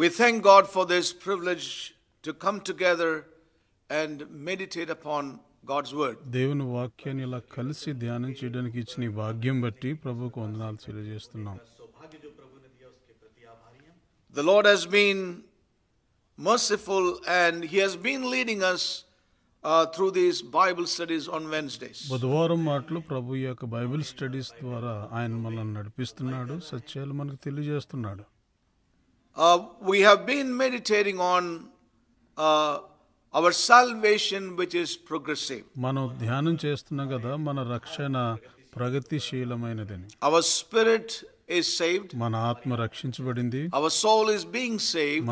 We thank God for this privilege to come together and meditate upon God's word. దేవుని కలిసి ధ్యానం చేయడానికి ఇచ్చిన భాగ్యం బట్టి ప్రభుకు వందనాలు తెలియజేస్తున్నాం The Lord has been merciful and he has been leading us uh, through these Bible studies on Wednesdays. బుధవారం మాటలు ప్రభు యొక్క బైబిల్ స్టడీస్ ద్వారా ఆయన మనల్ని నడిపిస్తున్నాడు సత్యాలు మనకు తెలియజేస్తున్నాడు uh, we have been meditating on uh, our salvation which is progressive. Our spirit is saved. Our soul is being saved.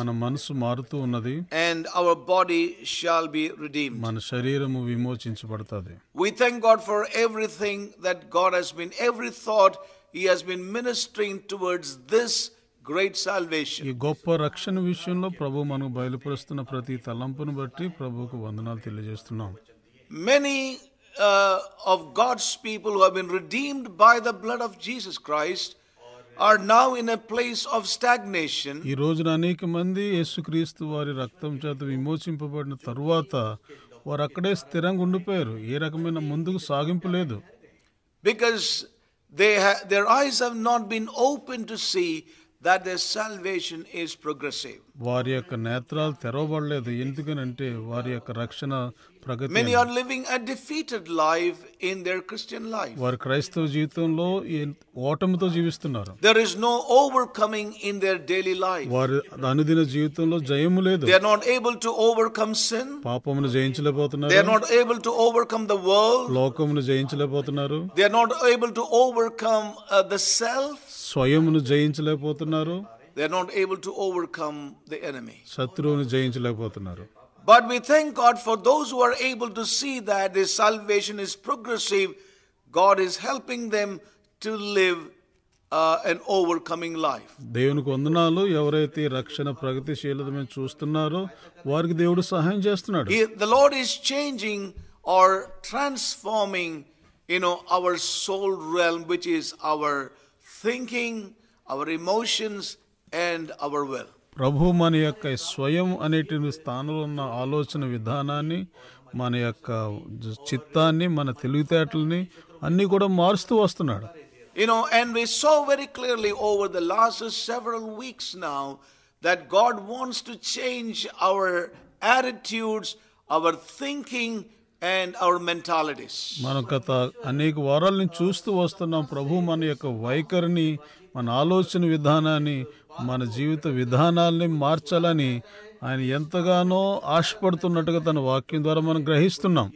And our body shall be redeemed. We thank God for everything that God has been every thought he has been ministering towards this great salvation ఈ గొప్ప రక్షణ విషయంలో ప్రభు మనకు బయలుపరుస్తున్న ప్రతి తలంపును బట్టి ప్రభుకు వందనాలు తెలియజేస్తున్నాం many of God's people who have been redeemed by the blood of Jesus Christ are now in a place of stagnation ఈ రోజున అనేక మంది యేసుక్రీస్తు వారి రక్తం చేత విమోచింపబడిన తరువాత వారు అక్కడే స్థిరంగా ఉండిపోయారు ఏ రకమైన ముందుకు సాగింపు లేదు because they their eyes have not been open to see that their salvation is progressive. Many are living a defeated life in their Christian life. There is no overcoming in their daily life. They are not able to overcome sin. They are not able to overcome the world. They are not able to overcome uh, the self. They are not able to overcome the enemy. But we thank God for those who are able to see that this salvation is progressive. God is helping them to live uh, an overcoming life. The Lord is changing or transforming you know our soul realm which is our Thinking, our emotions, and our will. You know, and we saw very clearly over the last several weeks now that God wants to change our attitudes, our thinking, and our mentalities మనం గత అనేక వారాల చూస్తూ వస్తున్నాం ప్రభు మన యొక్క వైఖరిని మన ఆలోచన విధానాన్ని మన జీవిత విధానాల్ని మార్చాలని ఆయన ఎంతగానో ఆశపడుతున్నట్టుగా తన వాక్యం ద్వారా మనం గ్రహిస్తున్నాం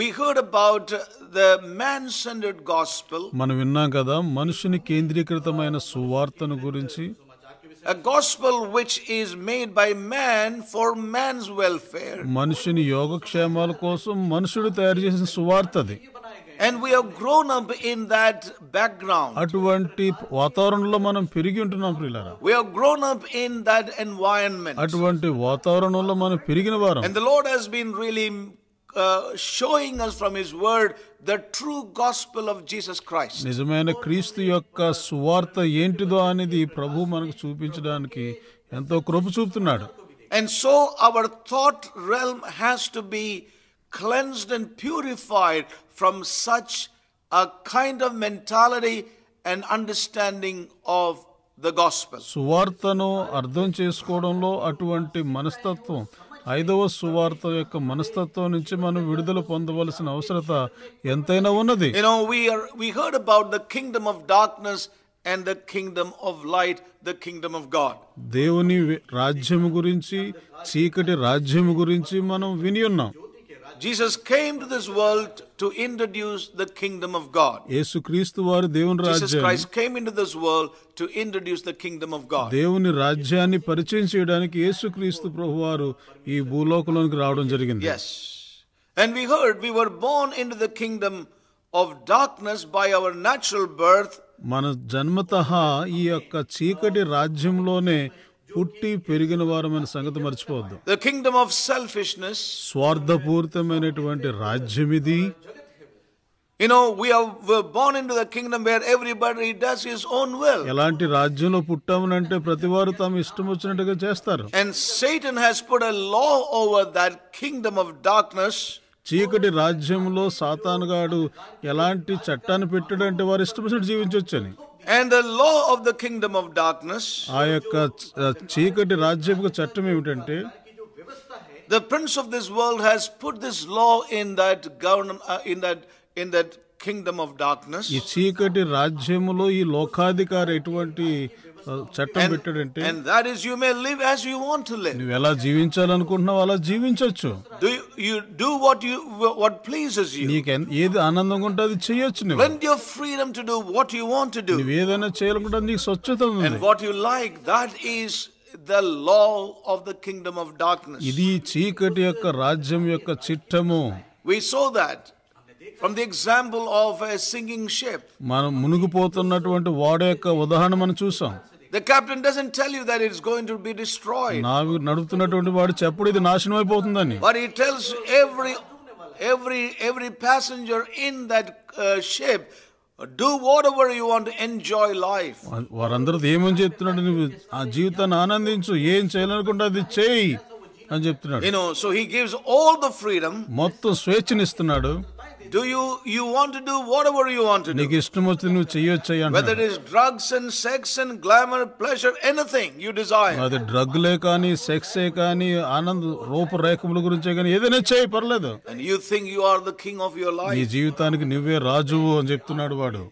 we heard about the man centred gospel మనం విన్నాం కదా మనుషుని కేంద్రీకృతమైన సువార్తను గురించి a gospel which is made by man for man's welfare. Manushini యోగక్షేమాల కోసం మనుషుడు తయారు చేసిన సువార్తది and we have grown up in that background అటువంటి వాతావరణంలో మనం పెరిగి ఉంటున్నాం ప్రియులారా we have grown up in that environment అటువంటి వాతావరణంలో మనం పెరిగిన వారం and the lord has been really uh, showing us from His Word the true gospel of Jesus Christ. నిజమైన క్రీస్తు యొక్క ఏంటిదో అనేది ప్రభు మనకు చూపించడానికి ఎంతో కృప చూపుతున్నాడు. And so our thought realm has to be cleansed and purified from such a kind of mentality and understanding of the gospel. సువార్తను అర్థం చేసుకోవడంలో అటువంటి మనస్తత్వం ఐదవ సువార్త యొక్క మనస్తత్వం నుంచి మనం విడుదల పొందవలసిన అవసరత ఎంతైనా ఉన్నది you know we are the kingdom of darkness and the kingdom of light the kingdom of God దేవుని రాజ్యం గురించి చీకటి రాజ్యం గురించి మనం విని ఉన్నాం Jesus came to this world to introduce the kingdom of God. Jesus Christ came into this world to introduce the kingdom of God. దేవుని Yes. And we heard we were born into the kingdom of darkness by our natural birth. మన జన్మతః ఈ యొక్క చీకటి రాజ్యంలోనే పుట్టి పెరిగిన వారమైన సంగతి మర్చిపోవద్దు ద కింగ్డమ్ ఆఫ్ సెల్ఫిష్నెస్ స్వార్థపూరితమైనటువంటి రాజ్యం ఇది you know we are born into the kingdom where everybody does his own will ఎలాంటి రాజ్యంలో పుట్టామనంటే ప్రతివారు తాము ఇష్టం వచ్చినట్టుగా చేస్తారు and Satan has put a law over that kingdom of darkness చీకటి రాజ్యంలో సాతానుగాడు ఎలాంటి చట్టాన్ని పెట్టడంటే వారు ఇష్టపడి జీవించవచ్చని and the law of the kingdom of darkness ఆ యొక్క చీకటి రాజ్యపు చట్టం ఏమిటంటే the prince of this world has put this law in that govern in that in that kingdom of darkness ఈ చీకటి రాజ్యములో ఈ లోకాధికారి ఎటువంటి చట్టం పెట్టాడంటే and that is you may live as you want to live నువ్వు ఎలా జీవించాలనుకుంటున్నావు అలా జీవించవచ్చు do you, you do what you what pleases you నీకు ఏది ఆనందంగా ఉంటే అది చేయొచ్చు నువ్వు plenty of freedom to do what you want to do నువ్వు ఏదైనా చేయాలనుకుంటే నీకు స్వచ్ఛత ఉంది and what you like that is the law of the kingdom of darkness ఇది చీకటి యొక్క రాజ్యం యొక్క చిట్టము we saw that from the example of a singing ship మనం మునిగిపోతున్నటువంటి వాడ యొక్క ఉదాహరణ మనం చూసాం The captain doesn't tell you that it's going to be destroyed. నాకు నడుపుతున్నటువంటి వాడు చెప్పడు ఇది నాశనం అయిపోతుందని. But he tells every every every passenger in that uh, ship do whatever you want enjoy life వారందరూ ఏమని చెప్తున్నాడు నువ్వు ఆ జీవితాన్ని ఆనందించు ఏం చేయాలనుకుంటే అది చేయి అని చెప్తున్నాడు you know so he gives all the freedom మొత్తం స్వేచ్ఛనిస్తున్నాడు Do you you want to do whatever you want to do? నీకు ఇష్టం వచ్చింది నువ్వు చేయొచ్చు Whether it is drugs and sex and glamour, pleasure, anything you desire. అది డ్రగ్లే కానీ సెక్సే కానీ ఆనంద్ రూపు రేఖముల గురించే కానీ ఏదైనా చేయి పర్లేదు And you think you are the king of your life. నీ జీవితానికి నువ్వే రాజువు అని చెప్తున్నాడు వాడు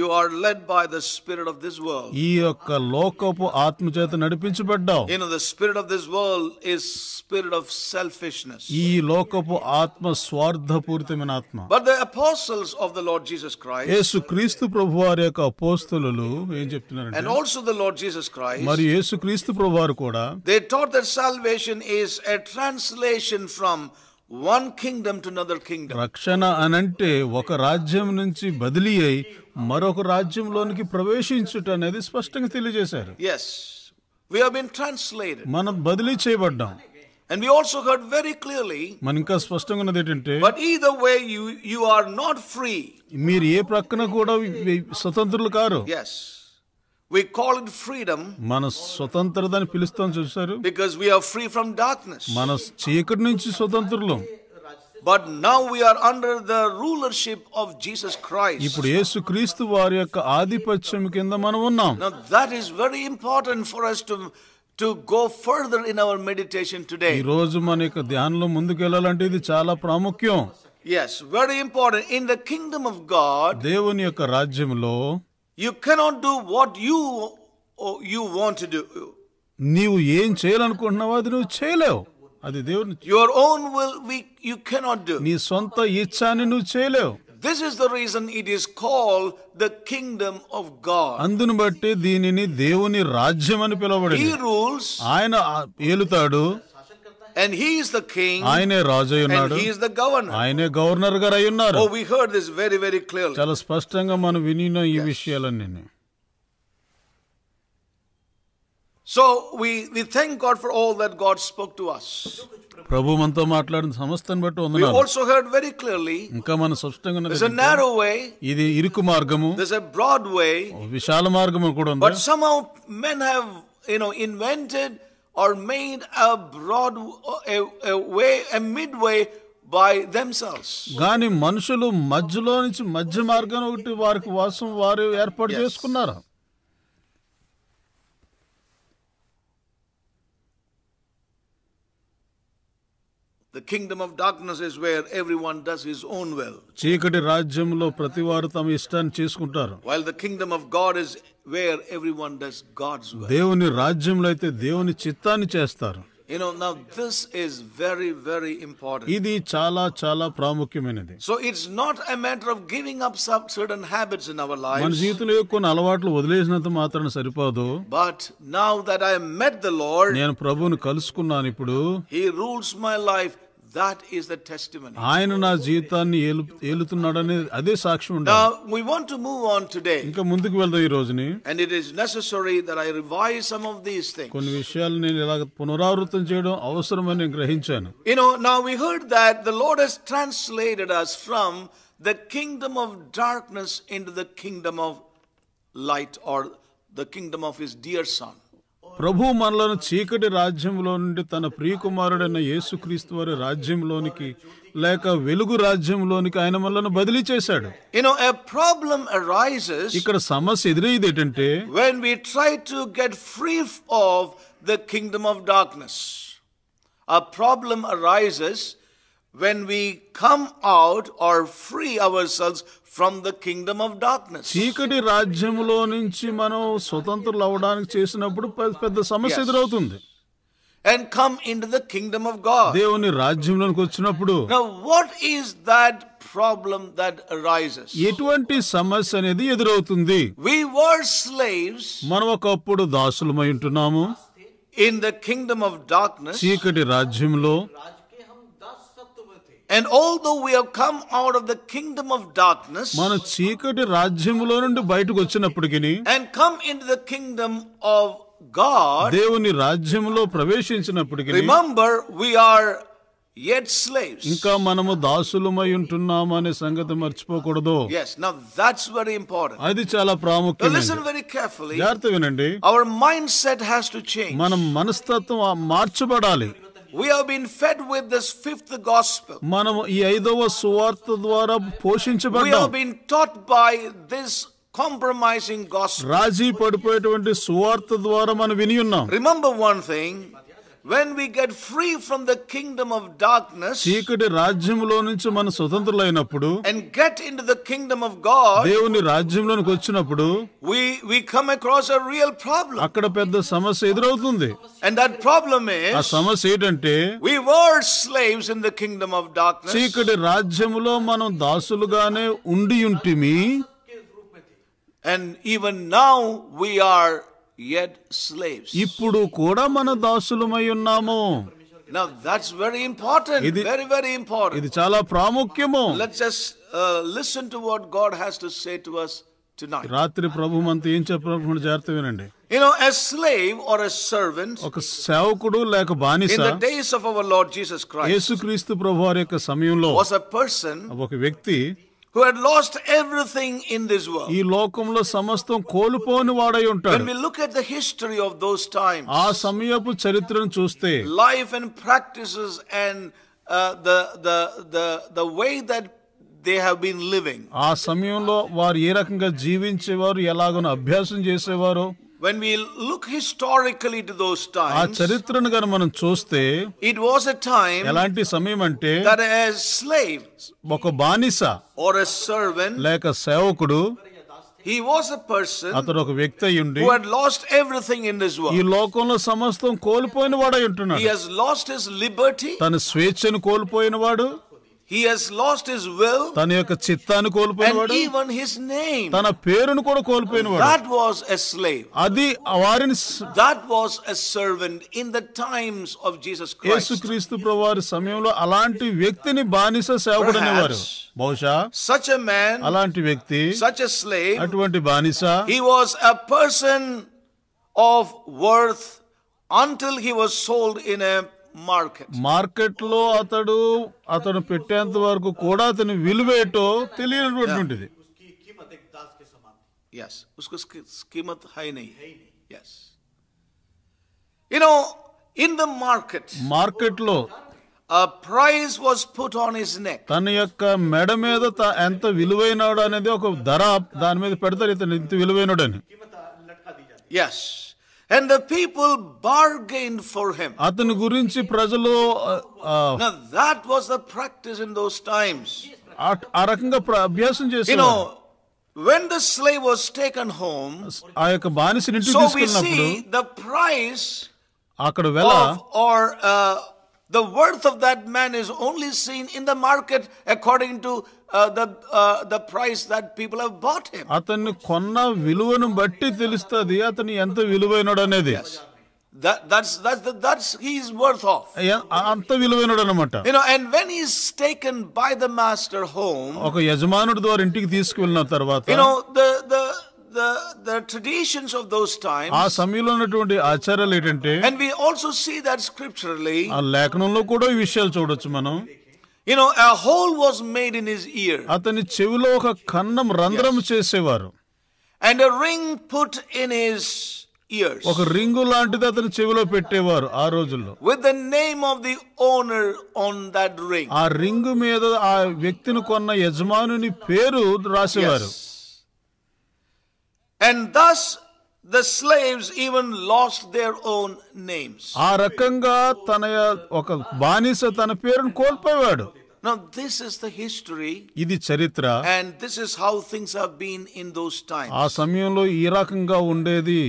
you are led by the spirit of this world ఈ యొక్క లోకపు ఆత్మ చేత నడిపించబడ్డావు you know the spirit of this world is spirit of selfishness ఈ లోకపు ఆత్మ స్వార్థపూరితమైన ఆత్మ but the apostles of the Lord Jesus Christ యేసుక్రీస్తు ప్రభువారి యొక్క అపోస్తలులు ఏం చెప్తున్నారు and also the Lord Jesus Christ మరి యేసుక్రీస్తు ప్రభువారు కూడా they taught that salvation is a translation from one kingdom to another kingdom రక్షణ అనంటే ఒక రాజ్యం నుంచి బదిలీ అయి మరొక రాజ్యంలోనికి ప్రవేశించుట అనేది స్పష్టంగా తెలియజేశారు yes we have been translated మనం బదిలీ చేయబడ్డాం And we also heard very clearly. మనం ఇంకా స్పష్టంగా ఉన్నది ఏంటంటే But either way you you are not free. మీరు ఏ ప్రక్కన కూడా స్వతంత్రులు కారు. Yes. We call it freedom. మన స్వతంత్రతని పిలుస్తాం చూశారు. Because we are free from darkness. మన చీకటి నుంచి స్వతంత్రులం. But now we are under the rulership of Jesus Christ ఇప్పుడు యేసుక్రీస్తు వారి యొక్క ఆధిపత్యం కింద మనం ఉన్నాం now that is very important for us to to go further in our meditation today ఈ రోజు మన యొక్క ధ్యానంలో ముందుకు వెళ్ళాలంటే ఇది చాలా ప్రాముఖ్యం yes very important in the kingdom of God దేవుని యొక్క రాజ్యంలో you cannot do what you you want to do నీవు ఏం చేయాలనుకుంటున్నావో అది నువ్వు చేయలేవు అది దేవుని your own will we you cannot do నీ సొంత ఇచ్ఛాని నువ్వు చేయలేవు this is the reason it is call the kingdom of God అందును బట్టి దీనిని దేవుని రాజ్యం అని పిలవబడి హీ రూల్స్ ఆయన ఏలుతాడు and he is the king ఆయనే రాజు ఉన్నాడు he is the governor ఆయనే గవర్నర్ గారు అయ్యున్నారు ఉన్నారు oh we heard this very very clearly చాలా స్పష్టంగా మనం వినిన ఈ విషయాలన్నీ So we, we thank God for all that God spoke to us. We also heard very clearly there's a narrow way, there's a broad way, but somehow men have you know, invented or made a broad a, way, a midway. By themselves. గాని మనుషులు మధ్యలో నుంచి మధ్య మార్గం ఒకటి వారికి వాసం వారు ఏర్పాటు చేసుకున్నారా The kingdom of darkness is where everyone does his own will. చీకటి రాజ్యంలో ప్రతివారు తమ ఇష్టాన్ని చేసుకుంటారు. While the kingdom of God is where everyone does God's will. దేవుని రాజ్యంలో అయితే దేవుని చిత్తాన్ని చేస్తారు. You know, now this is very, very important. ఇది చాలా చాలా ప్రాముఖ్యమైనది So it's not a matter of giving up some certain habits in our lives. మన జీవితంలో కొన్ని అలవాట్లు వదిలేసినంత మాత్రాన సరిపోదు. But now that I met the Lord, నేను ప్రభువును కలుసుకున్నాను ఇప్పుడు. He rules my life That is the testimony. Now, we want to move on today. And it is necessary that I revise some of these things. You know, now we heard that the Lord has translated us from the kingdom of darkness into the kingdom of light or the kingdom of his dear son. ప్రభు మనలను చీకటి రాజ్యంలో నుండి తన ప్రియకుమారుడైన యేసుక్రీస్తు వారి రాజ్యంలోనికి లేక వెలుగు రాజ్యంలోనికి ఆయన మనలను బదిలీ చేశాడు ప్రాబ్లం ఇక్కడ సమస్య ఎదురయ్యేది ఏంటంటే when we try to get free of the kingdom of darkness a problem arises when we come out or free ourselves from the kingdom of darkness చీకటి రాజ్యంలో నుంచి మనం స్వతంత్రులు అవడానికి చేసినప్పుడు పెద్ద సమస్య ఎదురవుతుంది and come in the kingdom of God దేవుని రాజ్యంలోకి వచ్చినప్పుడు what is that problem that arises ఎటువంటి సమస్య అనేది ఎదురవుతుంది వి వర్ స్లేవ్స్ మనం ఒకప్పుడు దాసులమై ఉంటున్నాము in the kingdom of darkness చీకటి రాజ్యంలో And although we have come out of the kingdom of darkness, మన చీకటి రాజ్యములో నుండి బయటకు వచ్చినప్పటికి and come into the kingdom of God, దేవుని రాజ్యములో ప్రవేశించినప్పటికి remember we are yet slaves. ఇంకా మనము దాసులమై ఉంటున్నాము అనే సంగతి మర్చిపోకూడదు. Yes, now that's very important. అది చాలా ప్రాముఖ్యం. Listen very carefully. జాగ్రత్త వినండి. Our mindset has to change. మనం మనస్తత్వం మార్చబడాలి. We have been fed with this fifth gospel. ఈ ఐదవ సువార్త ద్వారా పోషించబడ్డాం. We have been taught by this compromising gospel. రాజీ పడిపోయేటువంటి సువార్త ద్వారా మనం విని ఉన్నాం. Remember one thing when we get free from the kingdom of darkness and get into the kingdom of god we we come across a real problem and that problem is we were slaves in the kingdom of darkness and even now we are yet slaves. ఇప్పుడు కూడా మన దాసులమై ఉన్నాము Now that's very important. ఇది very very important. ఇది చాలా ప్రాముఖ్యము. Let's just uh, listen to what God has to say to us tonight. రాత్రి ప్రభు మనతో ఏం చెప్పాలనుకుంటున్నాడు జాగ్రత్తగా వినండి. You know, a slave or a servant ఒక సేవకుడు లేక బానిస in the days of our Lord Jesus Christ యేసుక్రీస్తు ప్రభువారి యొక్క సమయంలో was a person ఒక వ్యక్తి who had lost everything in this world. ఈ లోకంలో సమస్తం కోల్పోని వాడై ఉంటాడు. When we look at the history of those times. ఆ సమయపు చరిత్రను చూస్తే life and practices and uh, the the the the way that they have been living. ఆ సమయంలో వారు ఏ రకంగా జీవించేవారు ఎలాగనో అభ్యాసం చేసేవారు when we look historically to those times ఆ చరిత్రను గన మనం చూస్తే it was a time ఎలాంటి సమయం అంటే that a slave ఒక బానిస or a servant లేక సేవకుడు he was a person అతడు ఒక వ్యక్తి అయి who had lost everything in this world ఈ లోకంలో సమస్తం కోల్పోయిన వాడై ఉంటున్నాడు he has lost his liberty తన స్వేచ్ఛను కోల్పోయిన వాడు He has lost his will. And even his name. That was a slave. That was a servant in the times of Jesus Christ. Perhaps, such a man, such a slave, he was a person of worth until he was sold in a market లో అతడు అతను పెట్టేంత వరకు కూడా అతని విలువేటో తెలియనటువంటిది yes usko లో a price was తన యొక్క మెడ మీద ఎంత విలువైనడు అనేది ఒక ధర దాని మీద పెడతారు ఇతను ఇంత విలువైనడని అని And the people bargained for him. Now that was the practice in those times. At రకంగా అభ్యాసం You know, when the slave was taken home, so we see the price or uh, the worth of that man is only seen in the market according to the price that people have bought him అతన్ని కొన్న విలువను బట్టి తెలుస్తుంది అతను ఎంత విలువైనడు అనేది అంత విలువైనడు అన్నమాట you buy the master home ఒక యజమానుడి ద్వారా ఇంటికి తీసుకువెళ్ళిన తర్వాత you know the the the traditions of those times ఆ సమయంలో ఉన్నటువంటి ఆచారాలు ఏంటంటే and we also see that scripturally ఆ లేఖనంలో కూడా ఈ విషయాలు చూడొచ్చు మనం you know a hole was made in his ear అతని చెవిలో ఒక కన్నం రంధ్రం చేసేవారు and a ring put in his ears ఒక రింగు లాంటిది అతని చెవిలో పెట్టేవారు ఆ రోజుల్లో with the name of the owner on that ring ఆ రింగు మీద ఆ వ్యక్తిని కొన్న యజమానుని పేరు రాసేవారు and thus the slaves even lost their own names. ఆ రకంగా తన ఒక బానిస తన పేరును కోల్పోయాడు. Now this is the history. ఇది చరిత్ర. And this is how things have been in those times. ఆ సమయంలో ఈ రకంగా ఉండేది.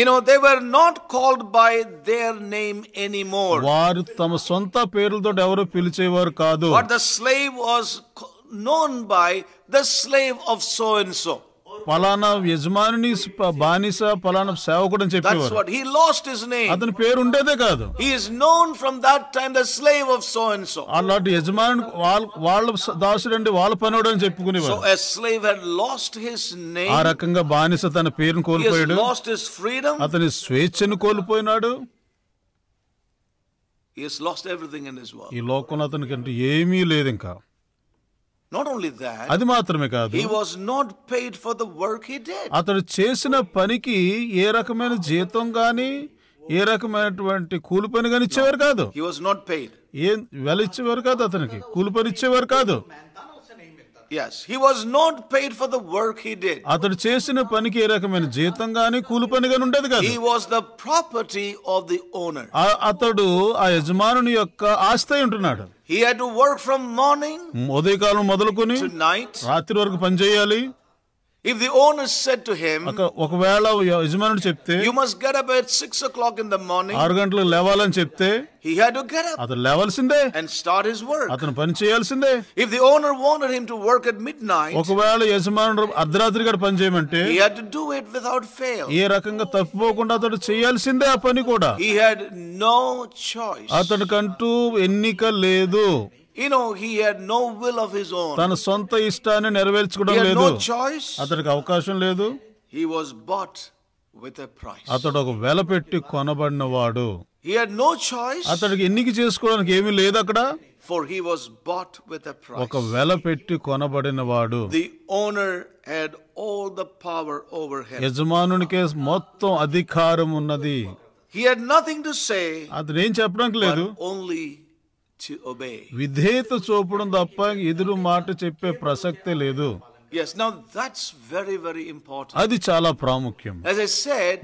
You know, they were not called by their name anymore. But the slave was known by the slave of so and so. ఫలానా యజమానిని బానిస పలానా సేవకుడు అని చెప్పేవారు అతని పేరు ఉండేదే కాదు he is known from that వాళ్ళ పని అని చెప్పుకునేవారు సో ఆ రకంగా బానిస తన పేరును కోల్పోయాడు హి అతని స్వేచ్ఛను కోల్పోయినాడు he has lost everything in this world ఈ లోకంలో అతనికి ఏమీ లేదు ఇంకా నాట్ ఓన్లీ దాట్ అది మాత్రమే కాదు he was not paid for the work he did అతడు చేసిన పనికి ఏ రకమైన జీతం గాని ఏ రకమైనటువంటి కూలి పని కానీ ఇచ్చేవారు కాదు హి నాట్ ఏ వెల ఇచ్చేవారు కాదు అతనికి కూలి పని ఇచ్చేవారు కాదు Yes, he was not paid for the work he did. అతడు చేసిన పనికి ఏ రకమైన జీతం గాని కూలి పని గాని He was the property of the owner. అతడు ఆ యజమానుని యొక్క ఆస్తి ఉంటున్నాడు. He had to work from morning ఉదయకాలం మొదలుకొని to night రాత్రి వరకు పని చేయాలి. If the owner set to him ఒకవేళ యజమానుడు చెప్తే you must get up at 6 o'clock in the morning 6 గంటలకు లేవాలని చెప్తే he had to get up అతను లేవాల్సిందే and start his work అతను పని చేయాల్సిందే if the owner wanted him to work at midnight ఒకవేళ యజమానుడు అర్ధరాత్రి గడ పని చేయమంటే he had to do it without fail ఏ రకంగా తప్పిపోకుండా అతను చేయాల్సిందే ఆ పని కూడా he had no choice అతనికంటూ ఎన్నిక లేదు యు విల్ ఆఫ్ హిస్ తన సొంత ఇష్టాన్ని నెరవేర్చుకోవడం లేదు నో చాయిస్ అవకాశం లేదు బాట్ విత్ అతడు ఒక వెల పెట్టి కొనబడినవాడు హి హాడ్ అతడికి ఎన్నిక చేసుకోవడానికి ఏమీ లేదు అక్కడ for he was bought with a ఒక వెల పెట్టి కొనబడినవాడు the owner had all the power over him యజమానునికే మొత్తం అధికారం ఉన్నది he had nothing to say అతను ఏం చెప్పడానికి లేదు ఓన్లీ to obey. విధేయత చూపడం తప్ప ఎదురు మాట చెప్పే ప్రసక్తే లేదు Yes, now that's very, very important. అది చాలా ప్రాముఖ్యం As I said,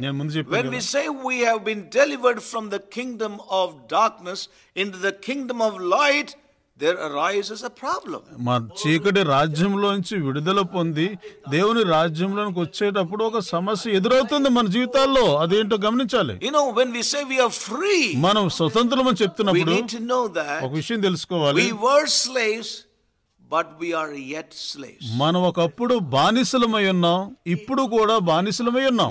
when we say we have been delivered from the kingdom of darkness into the kingdom of light, మా చీకటి రాజ్యంలోంచి విడుదల పొంది దేవుని రాజ్యంలోకి వచ్చేటప్పుడు ఒక సమస్య ఎదురవుతుంది మన జీవితాల్లో అదేంటో గమనించాలి You know, when we we we free మనం స్వతంత్రం అని చెప్తున్నప్పుడు ఒక విషయం తెలుసుకోవాలి we were slaves, but we are yet మనం ఒకప్పుడు బానిసలమై ఉన్నాం ఇప్పుడు కూడా బానిసలమై ఉన్నాం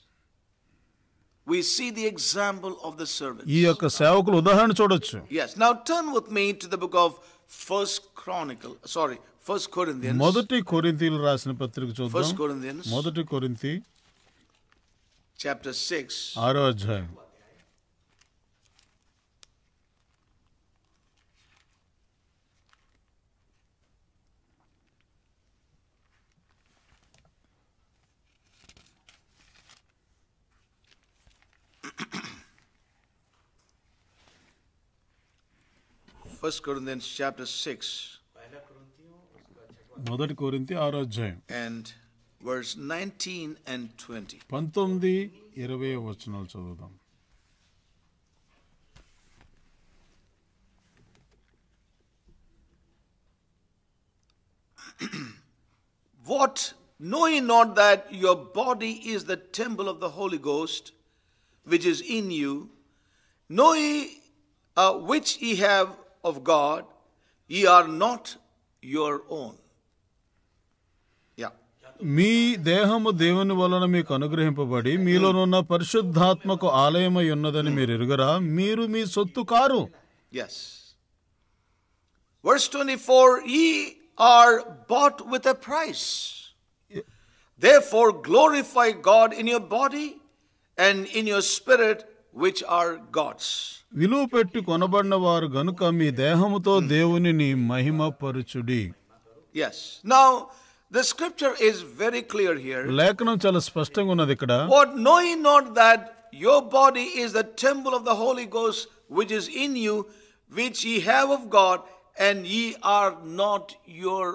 we see the example of the servants. ఈ యొక్క సేవకుల ఉదాహరణ చూడొచ్చు Yes. Now turn with me to the book of First Chronicle. Sorry, First Corinthians. మొదటి కొరింథీలు రాసిన పత్రిక చూద్దాం First Corinthians, మొదటి కొరింథీ chapter 6. ఆరో అధ్యాయం First Corinthians chapter 6 మొదటి కొరింతి ఆరో అధ్యాయం and verse 19 and 20 పంతొమ్మిది ఇరవై వచనాలు చదువుదాం What knowing not that your body is the temple of the Holy Ghost which is in you, know ye uh, which ye have of God, ye are not your own. Yeah. మీ దేహము దేవుని వలన మీకు అనుగ్రహింపబడి మీలోనున్న పరిశుద్ధాత్మకు ఆలయమై ఉన్నదని మీరు ఎరుగరా మీరు మీ సొత్తు కారు yes verse twenty four ye are bought with a price therefore glorify God in your body and in your spirit which are God's. విలువ పెట్టి కొనబడినవారు గనుక మీ దేహముతో దేవునిని మహిమపరుచుడి Yes. Now, the scripture is very clear here. లేఖనం చాలా స్పష్టంగా ఉన్నది ఇక్కడ What knowing not that your body is the temple of the Holy Ghost which is in you, which ye have of God, and ye are not your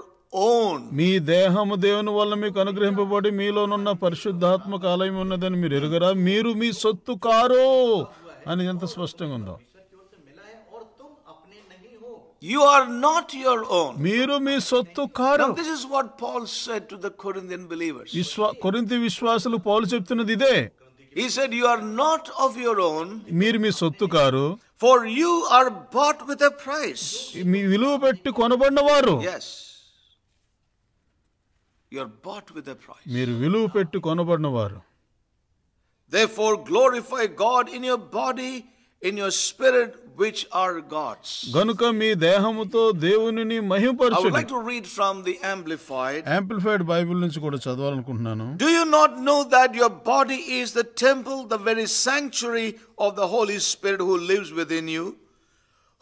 own మీ దేహము దేవుని వల్ల మీకు అనుగ్రహింపబడి మీలోనున్న పరిశుద్ధాత్మక ఆలయం ఉన్నదని మీరు ఎరుగరా మీరు మీ సొత్తు కారు అని ఎంత స్పష్టంగా ఉందో You are not your own. మీరు మీ సొత్తు కారు. This is Paul Paul said to the Corinthian believers. కొరింథీ విశ్వాసులు పౌలు చెప్తున్నది ఇదే. He said you are not of your own. మీరు మీ సొత్తు కారు. For you are bought with a price మీ విలువ పెట్టి కొనబడినవారు. Yes. You are bought with a price. Therefore glorify God in your body in your spirit which are God's. గనుక మీ దేహముతో దేవునిని మహిమపరచండి. I would like to read from the amplified. Amplified Bible నుంచి కూడా చదవాలనుకుంటున్నాను. Do you not know that your body is the temple the very sanctuary of the Holy Spirit who lives within you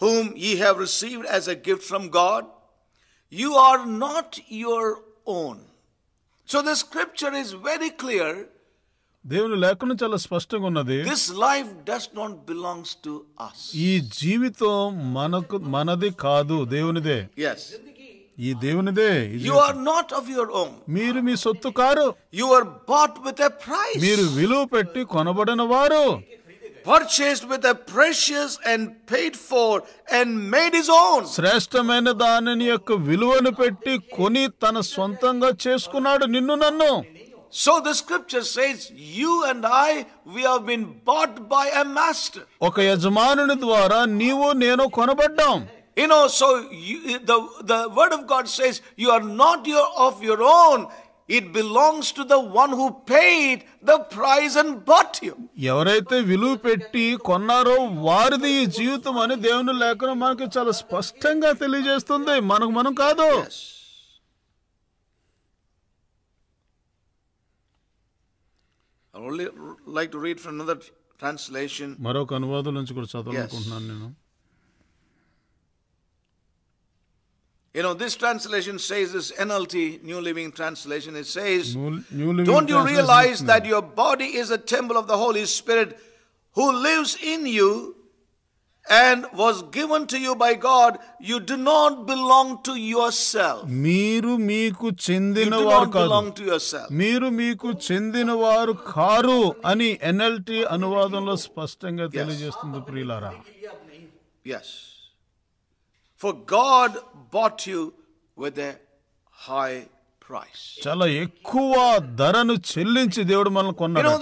whom ye have received as a gift from God? You are not your own. So the scripture is very clear దేవుని లేకుండా చాలా స్పష్టంగా ఉన్నది this life does not belongs to us ఈ జీవితం మనకు మనది కాదు దేవునిదే yes ఈ దేవునిదే you are not of your own మీరు మీ సొత్తు కారు you are bought with a price మీరు విలువ పెట్టి కొనబడిన వారు purchased with a precious and paid for and made his own. So the scripture says, you and I, we have been bought by a master. Okay, యజమానుని ద్వారా నీవు నేను కొనబడ్డాం You know, so you, the, the word of God says, you are not your, of your own. It belongs to the one who paid the price and but you ఎవరైతే విలువ పెట్టి కొన్నారో వారిది ఈ జీవితం అని దేవుని లేఖనం మనకి చాలా స్పష్టంగా తెలియజేస్తుంది మనకు మనం కాదు I only like to read from another translation. మరొక అనువాదం నుంచి కూడా చదవాలనుకుంటున్నాను నేను You know, this translation says, this NLT, New Living Translation, it says, New, Don't you realize that your body is a temple of the Holy Spirit who lives in you and was given to you by God, you do not belong to yourself. మీరు మీకు చెందినవారు కాదు మీరు మీకు చెందినవారు ani NLT NLT Yes. For God bought you with a high price. You know,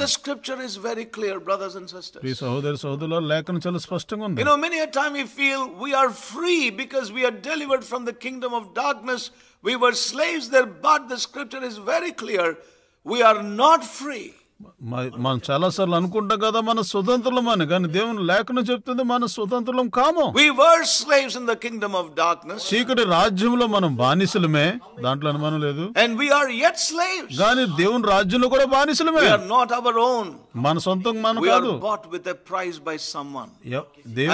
the scripture is very clear, brothers and sisters. ఈ సహోదరి సోదరుల లేఖనం చాలా స్పష్టంగా ఉంది You know, many a time we feel we are free because we are delivered from the kingdom of darkness. We were slaves there, but the scripture is very clear. We are not free. మనం చాలా సార్లు అనుకుంటాం కదా మన స్వతంత్రం అని కానీ దేవుని లేఖను చెప్తుంది మన స్వతంత్రం కాము we were slaves in the kingdom of darkness చీకటి రాజ్యంలో మనం బానిసలమే దాంట్లో అనుమానం లేదు and we are yet slaves కానీ దేవుని రాజ్యంలో కూడా బానిసలమే we are not our own మన సొంతం మన కాదు bought with a price by someone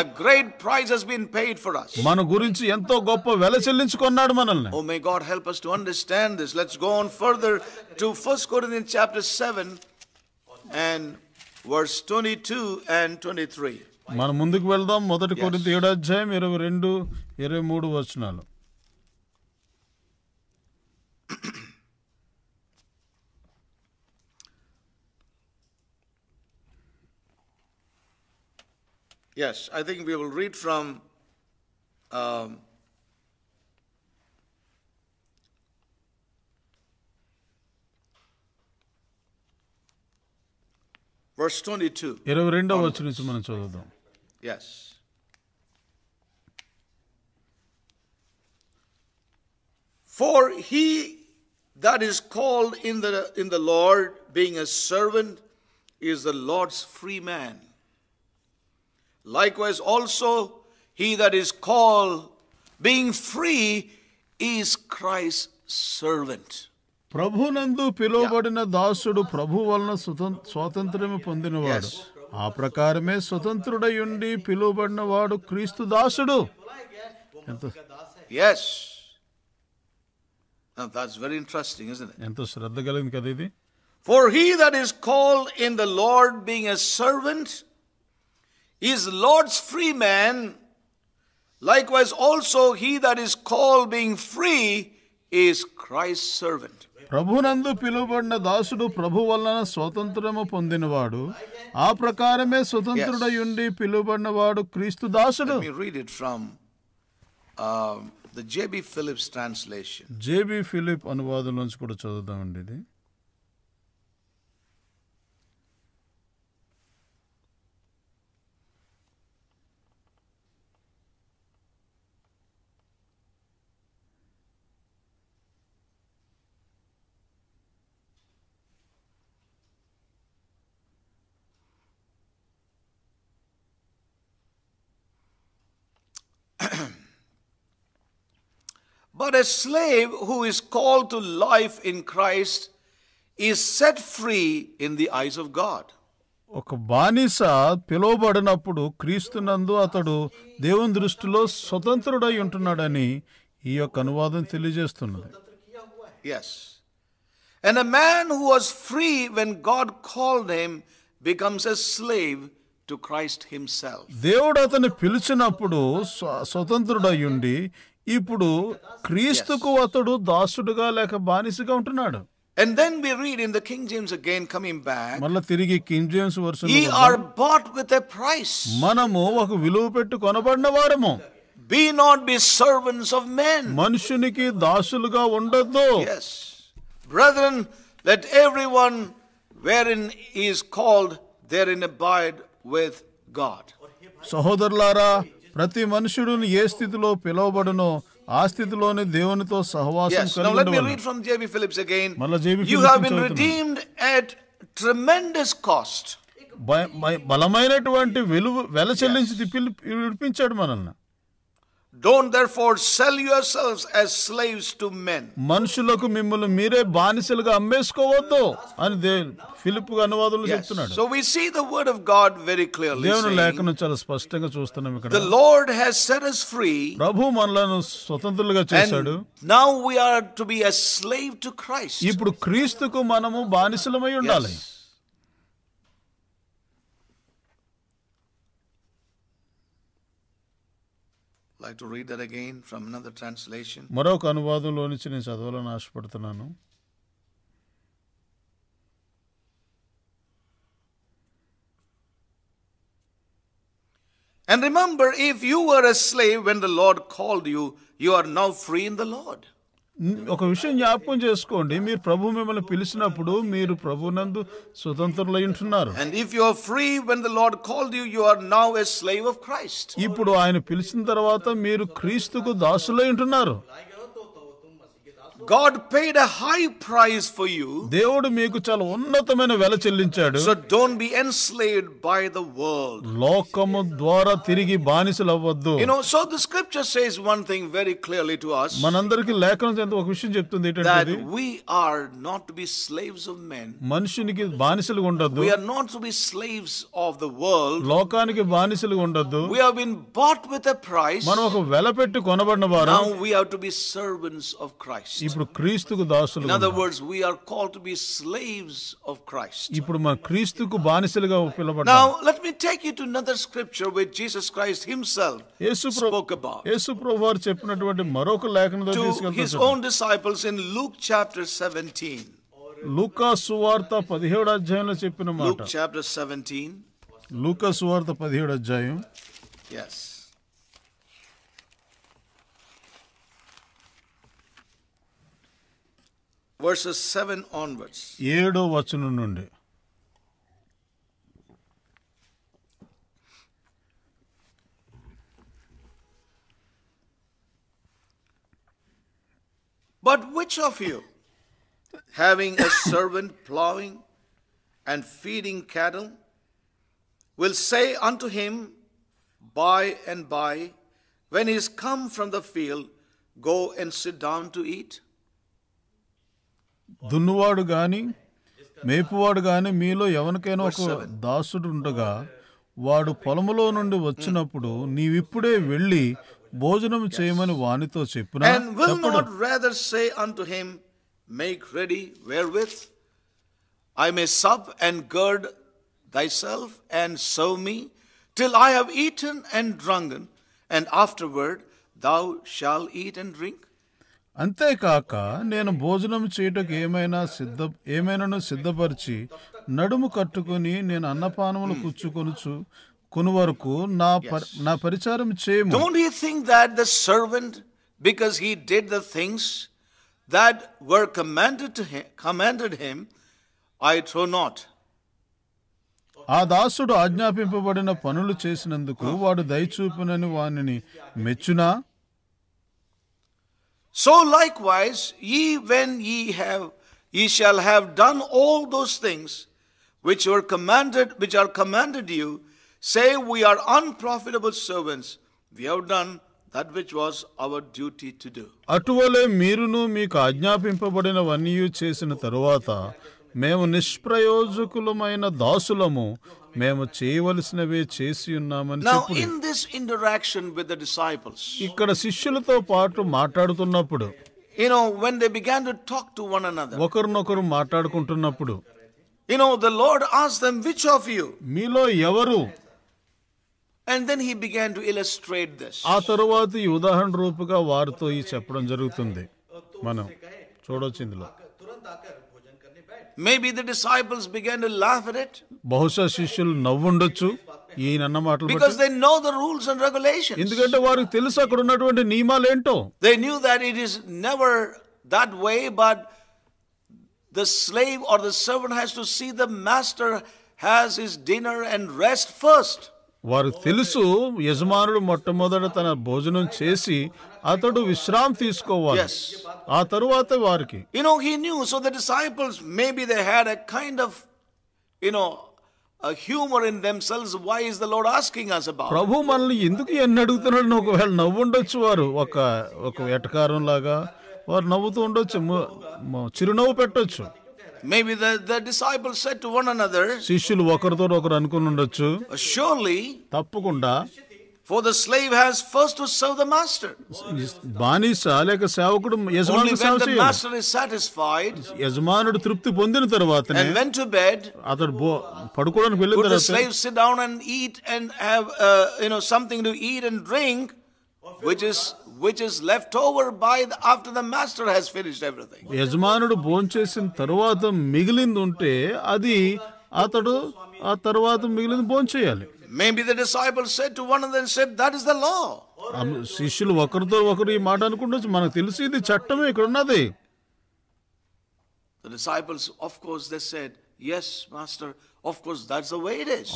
a great price has been paid for us మన గురించి ఎంతో గొప్ప వెల చెల్లించుకున్నాడు మనల్ని oh may God help us to understand this let's go on further to 1 Corinthians chapter 7 and verse 22 and 23. మనం ముందుకు వెళ్దాం మొదటి ఇరవై రెండు ఇరవై మూడు వచనాలు Yes, I think we will read from um, verse 22 um, yes for he that is called in the in the lord being a servant is the lord's free man likewise also he that is called being free is christ's servant ప్రభునందు పిలువబడిన దాసుడు ప్రభు వలన స్వాతంత్ర్యము పొందినవాడు ఆ ప్రకారమే స్వతంత్రుడై ఉండి పిలువబడిన వాడు క్రీస్తు దాసుడు ఎంతో శ్రద్ధ కలిగింది కదా ఇది for he that is called in the Lord being a servant is Lord's free man likewise also he that is called being free is Christ servant ప్రభునందు పిలువబడిన దాసుడు ప్రభు వలన స్వతంత్రము పొందినవాడు ఆ ప్రకారమే స్వతంత్రుడయుండి పిలువబడిన వాడు క్రీస్తు దాసుడు read it from uh, the J.B. కూడా చదువుదామండి ఇది But a slave who is called to life in Christ is set free in the eyes of God. ఒక బానిస పిలువబడినప్పుడు క్రీస్తునందు అతడు దేవుని దృష్టిలో స్వతంత్రుడై ఉంటున్నాడని ఈ యొక్క అనువాదం తెలియజేస్తున్నది yes and a man who was free when god called him becomes a slave to christ himself దేవుడు అతన్ని పిలిచినప్పుడు స్వతంత్రుడై ఉండి ఇప్పుడు క్రీస్తుకు అతడు దాసుడుగా లేక బానిసగా ఉంటున్నాడు And then we read in the King James again coming back. మళ్ళా తిరిగి We are bought with a price. Be not be servants of men. మనుషునికి దాసులుగా ఉండొద్దు. Yes. Brethren, let everyone wherein he is called therein abide with God. సహోదరులారా ప్రతి మనుషుడును ఏ స్థితిలో పిలువబడునో ఆ స్థితిలోని దేవునితో సహవాసం ఎట్ కాస్ట్ బలమైనటువంటి విలువ వెల చెల్లించి విడిపించాడు మనల్ని Don't therefore sell yourselves as slaves to men. మనుషులకు మిమ్మల్ని మీరే బానిసలుగా అమ్మేసుకోవద్దు అని ఫిలిప్ అనువాదంలో చెప్తున్నాడు. So we see the word of God very clearly. దేవుని లేఖనం చాలా స్పష్టంగా చూస్తున్నాం ఇక్కడ. The Lord has set us free. ప్రభు మనలను స్వతంత్రులుగా చేశాడు. Now we are to be a slave to Christ. ఇప్పుడు క్రీస్తుకు మనము బానిసలమై ఉండాలి. Yes. like to read that again from another translation. మరొక అనువాదంలో నుంచి నేను చదవాలని ఆశపడుతున్నాను And remember, if you were a slave when the Lord called you, you are now free in the Lord. ఒక విషయం జ్ఞాపకం చేసుకోండి మీరు ప్రభు మిమ్మల్ని పిలిచినప్పుడు మీరు ప్రభునందు స్వతంత్రులై ఉంటున్నారు And if you are free when the Lord called you, you are now a ఇప్పుడు ఆయన పిలిచిన తర్వాత మీరు క్రీస్తుకు దాసులై ఉంటున్నారు God paid a high price for you. దేవుడు మీకు చాలా ఉన్నతమైన వెల చెల్లించాడు. So don't be enslaved by the world. లోకము ద్వారా తిరిగి బానిసలు అవ్వద్దు. You know, so the scripture says one thing very clearly to us. మనందరికీ లేఖనం చెంది ఒక విషయం చెప్తుంది ఏంటంటే that we are not to be slaves of men. మనుషునికి బానిసలు ఉండొద్దు. We are not to be slaves of the world. లోకానికి బానిసలు ఉండొద్దు. We have been bought with a price. మనం ఒక వెల పెట్టి కొనబడిన వారు. Now we have to be servants of Christ. ఇప్పుడు క్రీస్తుకు దాసులు In other words, we are called to be slaves of Christ. ఇప్పుడు మన క్రీస్తుకు బానిసలుగా పిలవబడ్డాం Now, let me take you to another scripture where Jesus Christ himself Yesu Prabhu- spoke about యేసు ప్రభు వారు చెప్పినటువంటి మరొక లేఖనంతో to his తీసుకెళ్తాం own disciples in Luke chapter 17. లూకా సువార్త పదిహేడు అధ్యాయంలో చెప్పిన మాట Luke chapter 17. లూకా సువార్త పదిహేడు అధ్యాయం Yes. verses 7 onwards But which of you, having a servant plowing and feeding cattle, will say unto him by and by, when he is come from the field, go and sit down to eat? దున్నువాడు కానీ మేపువాడు కానీ మీలో ఎవరికైనా ఒక దాసుడు ఉండగా వాడు పొలములో నుండి వచ్చినప్పుడు నీవిప్పుడే వెళ్ళి భోజనం చేయమని వానితో చెప్పినా make ready wherewith I may sup and gird thyself and serve me till I have and drunken and afterward thou shalt eat and drink? అంతేకాక నేను భోజనం చేయటకు ఏమైనా సిద్ధ ఏమైనాను సిద్ధపరిచి నడుము కట్టుకుని నేను అన్నపానములు hmm. కూర్చుకొనుచు కొను వరకు నా నా పరిచారం చేయము don't you think that the servant because he did the things that were commanded to commanded him I trow not ఆ దాసుడు ఆజ్ఞాపింపబడిన పనులు చేసినందుకు వాడు దయచూపునని వానిని మెచ్చునా So likewise, ye when ye have ye shall have done all those things which were commanded which are commanded you, say we are unprofitable servants, we have done that which was our duty to do అటువలే మీరును మీకు ఆజ్ఞాపింపబడినవన్నీ చేసిన తరువాత మేము నిష్ప్రయోజకులమైన దాసులము మేము చేయవలసినవే చేసి ఉన్నామని చెప్పుడు in this interaction with the disciples ఇక్కడ శిష్యులతో పాటు మాట్లాడుతున్నప్పుడు you know when they began to talk to one another ఒకరినొకరు మాట్లాడుకుంటున్నప్పుడు you know the Lord ask them which of you మీలో ఎవరు and then he began to illustrate this ఆ తరువాత ఈ ఉదాహరణ రూపుగా వారితో ఈ చెప్పడం జరుగుతుంది మనం చూడొచ్చు ఇందులో maybe the disciples began to laugh at it బహుశా శిష్యులు నవ్వుండొచ్చు ఈయన అన్న మాటలు because they know the rules and regulations ఎందుకంటే వారికి తెలుసు అక్కడ ఉన్నటువంటి నియమాలు ఏంటో they knew that it is never that way but the slave or the servant has to see the master has his dinner and rest first వారు తెలుసు యజమానుడు మొట్టమొదట తన భోజనం చేసి అతడు విశ్రాంతి తీసుకోవాలి ఆ తరువాత వారికి You know, he knew, so the disciples, maybe they had a kind of you know a humor in themselves. Why is the Lord asking us about? it? ప్రభు మనల్ని ఎందుకు ఎన్ని అడుగుతున్నాడని ఒకవేళ నవ్వుండొచ్చు varu oka oka ఎటకారం laga వారు నవ్వుతూ ఉండొచ్చు ము- ము- చిరునవ్వు పెట్టొచ్చు Maybe the, the disciples said to one another, శిష్యులు ఒకరితో ఒకరు అనుకుని ఉండొచ్చు Surely తప్పకుండా For the slave has first to serve the master. బానిస లేక సేవకుడు యజమానుడు సేవ చేయాలి. master is satisfied. యజమానుడు తృప్తి పొందిన తర్వాతనే and went to bed. అతడు పడుకోవడానికి వెళ్ళిన తర్వాత the slave sit down and eat and have uh, you know something to eat and drink which is which is left over by the, after the master has finished everything. యజమానుడు భోంచేసిన తర్వాత మిగిలింది ఉంటే అది అతడు ఆ తర్వాత మిగిలింది భోంచేయాలి. maybe the disciples said to one of them said that is the law the disciples of course they said yes master of course that's the way it is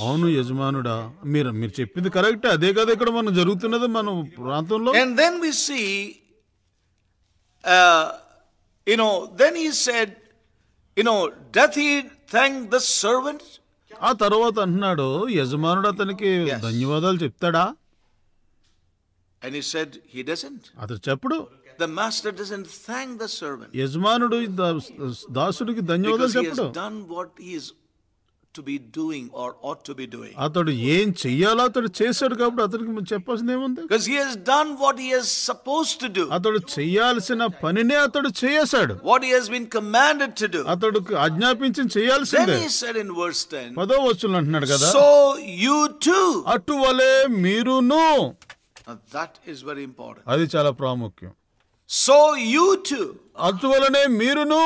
and then we see uh, you know then he said you know doth he thank the servant?" ఆ తర్వాత అంటున్నాడు యజమానుడు అతనికి ధన్యవాదాలు చెప్తాడా And he said, he doesn't. అతడు చెప్పడు The master doesn't thank the servant. యజమానుడు దాసుడికి ధన్యవాదాలు చెప్పడు. Because he has done what he is to be doing or ought to be doing అతడు ఏం చెయ్యాలో అతడు చేశాడు కాబట్టి అతనికి మనం చెప్పాల్సింది ఏముంది because he has done what he has suppose to do అతడు చేయాల్సిన పనినే అతడు చేశాడు what he has been commanded to do అతడు ఆజ్ఞాపించి చేయాల్సిందే then he said in verse 10 పదో వచనం అంటున్నాడు కదా సో యు టు అటువలే మీరును దట్ ఇస్ వెరీ ఇంపార్టెంట్ అది చాలా ప్రాముఖ్యం సో యు టు అటువలనే మీరును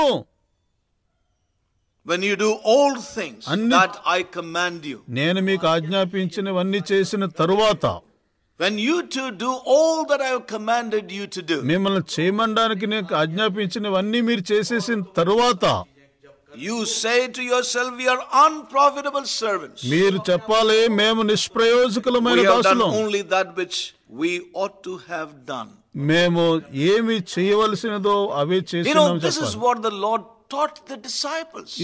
when you do all things that I command you. నేను మీకు ఆజ్ఞాపించినవన్నీ చేసిన తరువాత When you two do all that I have commanded you to do, మిమ్మల్ని నేను ఆజ్ఞాపించినవన్నీ మీరు చేసేసిన తరువాత you say to yourself, We are unprofitable servants. మీరు చెప్పాలి మేము నిష్ప్రయోజకులమైన We have done only that which we ought to have done. మేము ఏమి చేయవలసినదో అవే You know, this is what the Lord taught the disciples.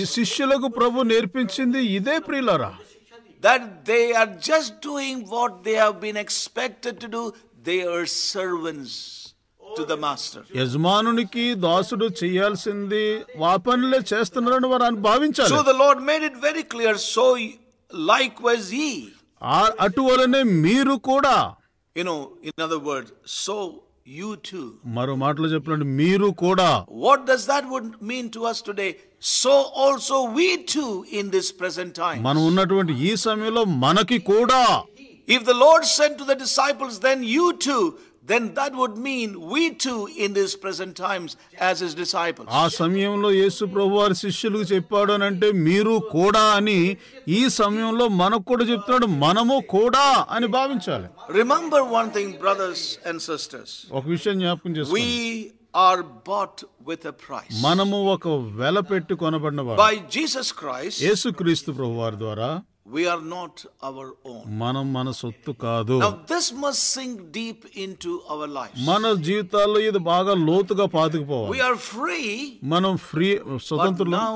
That they are just doing what they have been expected to do. They are servants to the master. దాసుడు చేయాల్సింది ఆ చేస్తున్నారని వారు భావించాలి. So the Lord made it very clear. So likewise ye. అటువలనే మీరు కూడా. You know, in other words, so you too మరో మాటలో చెప్పాలంటే మీరు కూడా what does that would mean to us today so also we too in this present time మనం ఉన్నటువంటి ఈ సమయంలో మనకి కూడా if the Lord said to the disciples then you too then that would mean we too in this present times as his disciple ఆ సమయంలో యేసు ప్రభు వారి శిష్యులకు చెప్పాడు అని అంటే మీరు కూడా అని ఈ సమయంలో మనకు కూడా చెప్తున్నాడు మనము కూడా అని భావించాలి remember one thing brothers and sisters ఒక విషయం జ్ఞాపకం చేసుకోండి ఆర్ బాట్ విత్ ప్రైస్ మనము ఒక వెల పెట్టి కొనబడిన బై జీసస్ క్రైస్ట్ యేసుక్రీస్తు ప్రభువారి ద్వారా We are not our own. మనం మన సొత్తు కాదు. Now this must sink deep into our lives. మన జీవితాల్లో ఇది బాగా లోతుగా పాతుకుపోవాలి. We are free. మనం ఫ్రీ స్వతంత్రులం. But now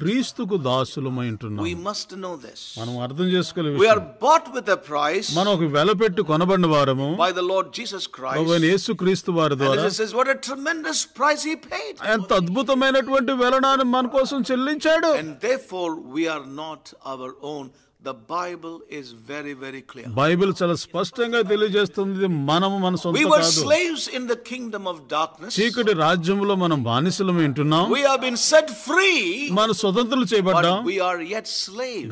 క్రీస్తుకు దాసులమై ఉంటున్నాం మనం అర్థం చేసుకోలేదు మనం ఒక వెల పెట్టి కొనబడిన వారము యేసు క్రీస్తు వారి ద్వారా ఎంత అద్భుతమైనటువంటి వెలనాన్ని మన కోసం చెల్లించాడు బైబిల్ చాలా స్పష్టంగా తెలియజేస్తుంది మనము మన సొంత ఇన్ కింగ్డమ్ చీకటి రాజ్యంలో మనం బానిసలు వింటున్నాం సెట్ ఫ్రీ మన స్వతంత్రం చేయబడ్డాం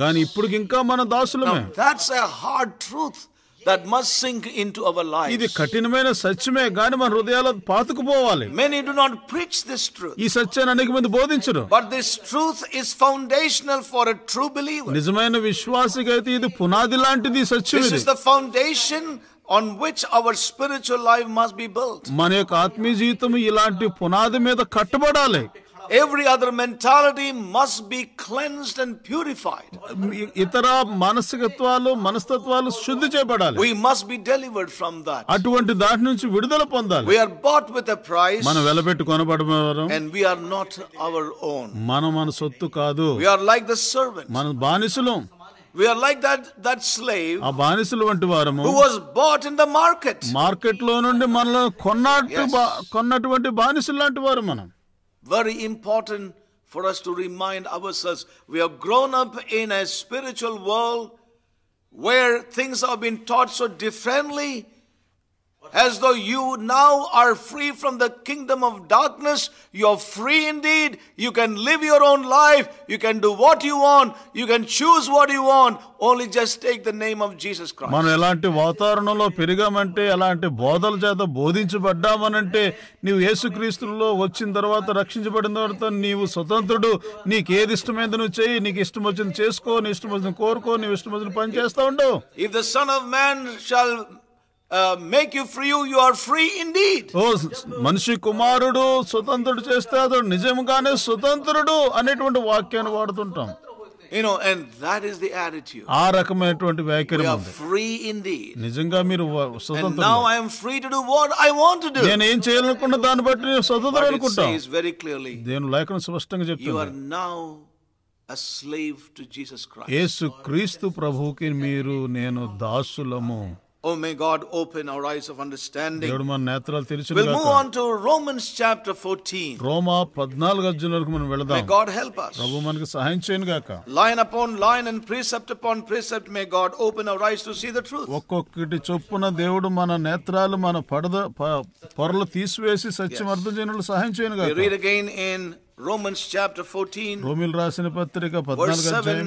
కానీ ఇప్పుడు ఇంకా మన దాసులమే that's hard truth that must sink into our lives. ఇది కఠినమైన సత్యమే గాని మన హృదయాల్లో పాతుకుపోవాలి. Many do not preach this truth. ఈ సత్యాన్ని అనేక మంది బోధించరు. But this truth is foundational for a true believer. నిజమైన విశ్వాసికి అయితే ఇది పునాది లాంటిది సత్యం ఇది. This is the foundation on which our spiritual life must be built. మన యొక్క ఆత్మీయ జీవితం ఇలాంటి పునాది మీద కట్టబడాలి. every other mentality must be cleansed and purified. We must be delivered from that. We are bought with a price. And we are not our own. We are like the servant. మనం బానిసలం. We are like that that slave. ఆ బానిసలు వంటి వారము. Who was bought in the market. Market లో నుండి మనల్ని కొన్నట్టు కొన్నటువంటి బానిసలు లాంటి వారు మనం. Very important for us to remind ourselves we have grown up in a spiritual world where things have been taught so differently as though you now are free from the kingdom of darkness. You're free indeed. You can live your own life. You can do what you want. You can choose what you want. Only just take the name of Jesus Christ. మనం ఎలాంటి వాతావరణంలో పెరిగామంటే ఎలాంటి బోధల చేత బోధించబడ్డామనంటే నీవు యేసుక్రీస్తులో వచ్చిన తర్వాత రక్షించబడిన తర్వాత నీవు స్వతంత్రుడు నీకు ఏది ఇష్టమైంది నువ్వు చేయి నీకు ఇష్టం వచ్చింది చేసుకో నీ ఇష్టం వచ్చింది కోరుకో నీ ఇష్టం వచ్చిన పని చేస్తా ఉండవు if the son of man shall make you free you are free indeed ఓ మనిషి కుమారుడు స్వతంత్రుడు చేస్తే అతడు నిజంగానే స్వతంత్రుడు అనేటువంటి వాక్యాన్ని వాడుతుంటాం you know and that is the attitude ఆ రకమైనటువంటి వైఖరి ఉంది ఫ్రీ ఇండీడ్ నిజంగా మీరు స్వతంత్రులు now I am free to do what I want to do నేను ఏం చేయాలనుకున్న దాన్ని బట్టి నేను స్వతంత్రం అనుకుంటాను ఇస్ వెరీ క్లియర్లీ నేను లేఖనం స్పష్టంగా చెప్తుంది you are now a slave to jesus christ యేసు క్రీస్తు ప్రభువుకి మీరు నేను దాసులము Oh, may God open our eyes of understanding. తెరిచి We'll move on to Romans chapter 14. May God help us. Line upon line and precept upon precept, may God open our eyes to see the truth. ఒక్కొక్కటి We read again in Romans chapter 14, verse 7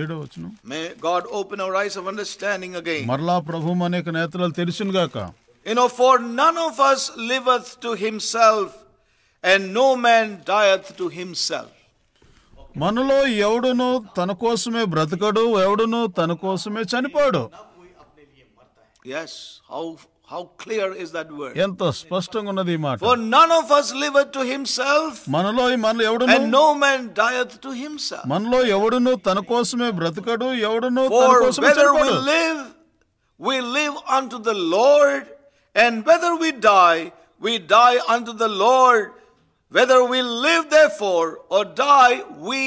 ఏడో వచనం may God open our eyes of understanding again మరలా ప్రభు అనేక నేత్రాలు తెరిచిన గాక you know for none of us liveth to himself and no man dieth to himself మనలో ఎవడును తన కోసమే బ్రతకడు ఎవడును తన కోసమే చనిపోడు yes how how clear is that word? ఎంత స్పష్టంగా ఉన్నది ఈ మాట For none of us liveth to himself, మనలో మనలో ఎవడును and no man dieth to himself. మనలో ఎవడును తన కోసమే బ్రతకడు ఎవడును తన For whether we live, we live unto the Lord, and whether we die, we die unto the Lord. Whether we live, therefore, or die, we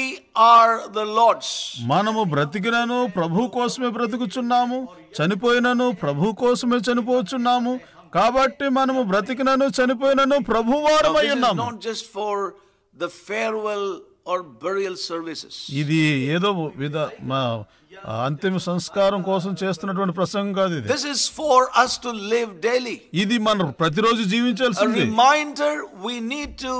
are the Lord's. మనము బ్రతికినను ప్రభు కోసమే బ్రతుకుచున్నాము చనిపోయినను ప్రభు కోసమే చనిపోచున్నాము కాబట్టి మనము బ్రతికినను చనిపోయినను ప్రభు వారమై ఉన్నాము just for the farewell or burial services ఇది ఏదో విధ అంతిమ సంస్కారం కోసం చేస్తున్నటువంటి ప్రసంగం కాదు ఇది this is for us to live daily ఇది మనం ప్రతిరోజు జీవించాల్సింది reminder we need to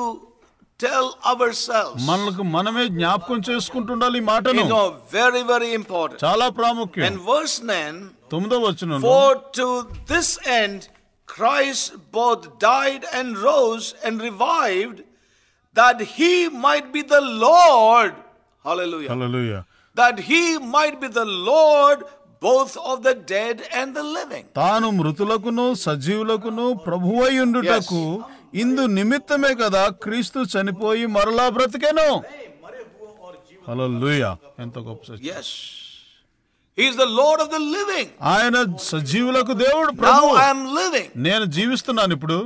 tell ourselves మనకు మనమే జ్ఞాపకం చేసుకుంటుండాలి ఈ మాటను you know very very important చాలా ప్రాముఖ్యం and verse 9 తొమ్మిదో వచనం for to this end Christ both died and rose and revived that he might be the Lord hallelujah hallelujah that he might be the Lord both of the dead and the living తాను మృతులకును సజీవులకును ప్రభువై ఉండుటకు ఇందు నిమిత్తమే కదా క్రీస్తు చనిపోయి మరలా బ్రతికెను hello లూయా ఎంత గొప్ప ఆయన సజీవులకు దేవుడు నేను జీవిస్తున్నాను ఇప్పుడు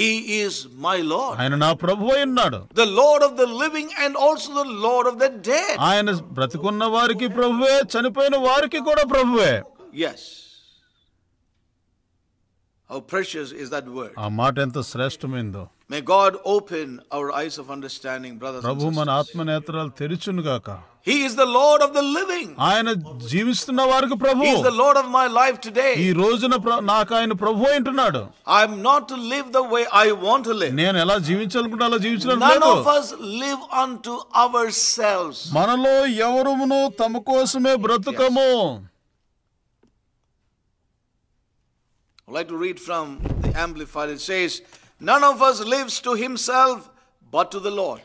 He is my Lord. ఆయన నా ప్రభు ఉన్నాడు. The Lord of the living and also the Lord of the dead. ఆయన బ్రతికున్న వారికి ప్రభువే, చనిపోయిన వారికి కూడా ప్రభువే. Yes. How precious is that word? ఆ మాట ఎంత శ్రేష్టమైందో May God open our eyes of understanding, brothers and Prabhu sisters. మన ఆత్మనేత్రాలు తెరిచునుగాక He is the Lord of the living. ఆయన జీవిస్తున్న వారికి ప్రభు He is the Lord of my life today ఈ today. రోజున ప్ర- నాకు ఆయన ప్రభు అంటున్నాడు am not to live the way I want to live. నేను ఎలా జీవించాలనుకుంటే అలా జీవించడం None of us live unto ourselves. మనలో ఎవరును తమ కోసమే బ్రతుకము I'd like to read from the Amplified. It says, None of us lives to himself but to the Lord.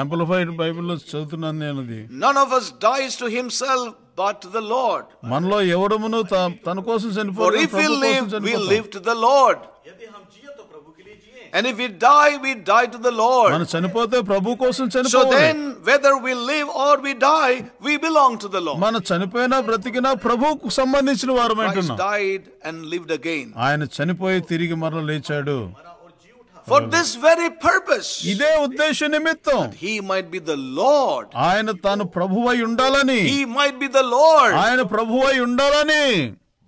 Amplified Bible చదువుతున్నాను నేను ఇది నన్ us dies to himself but to the lord మనలో ఎవడమును తన if we live we live to the lord and if we die, we die to the Lord. So then, whether we live or we die, we belong to the Lord. Christ died and lived again. For this very purpose, that he might be the Lord. tanu He might be the Lord.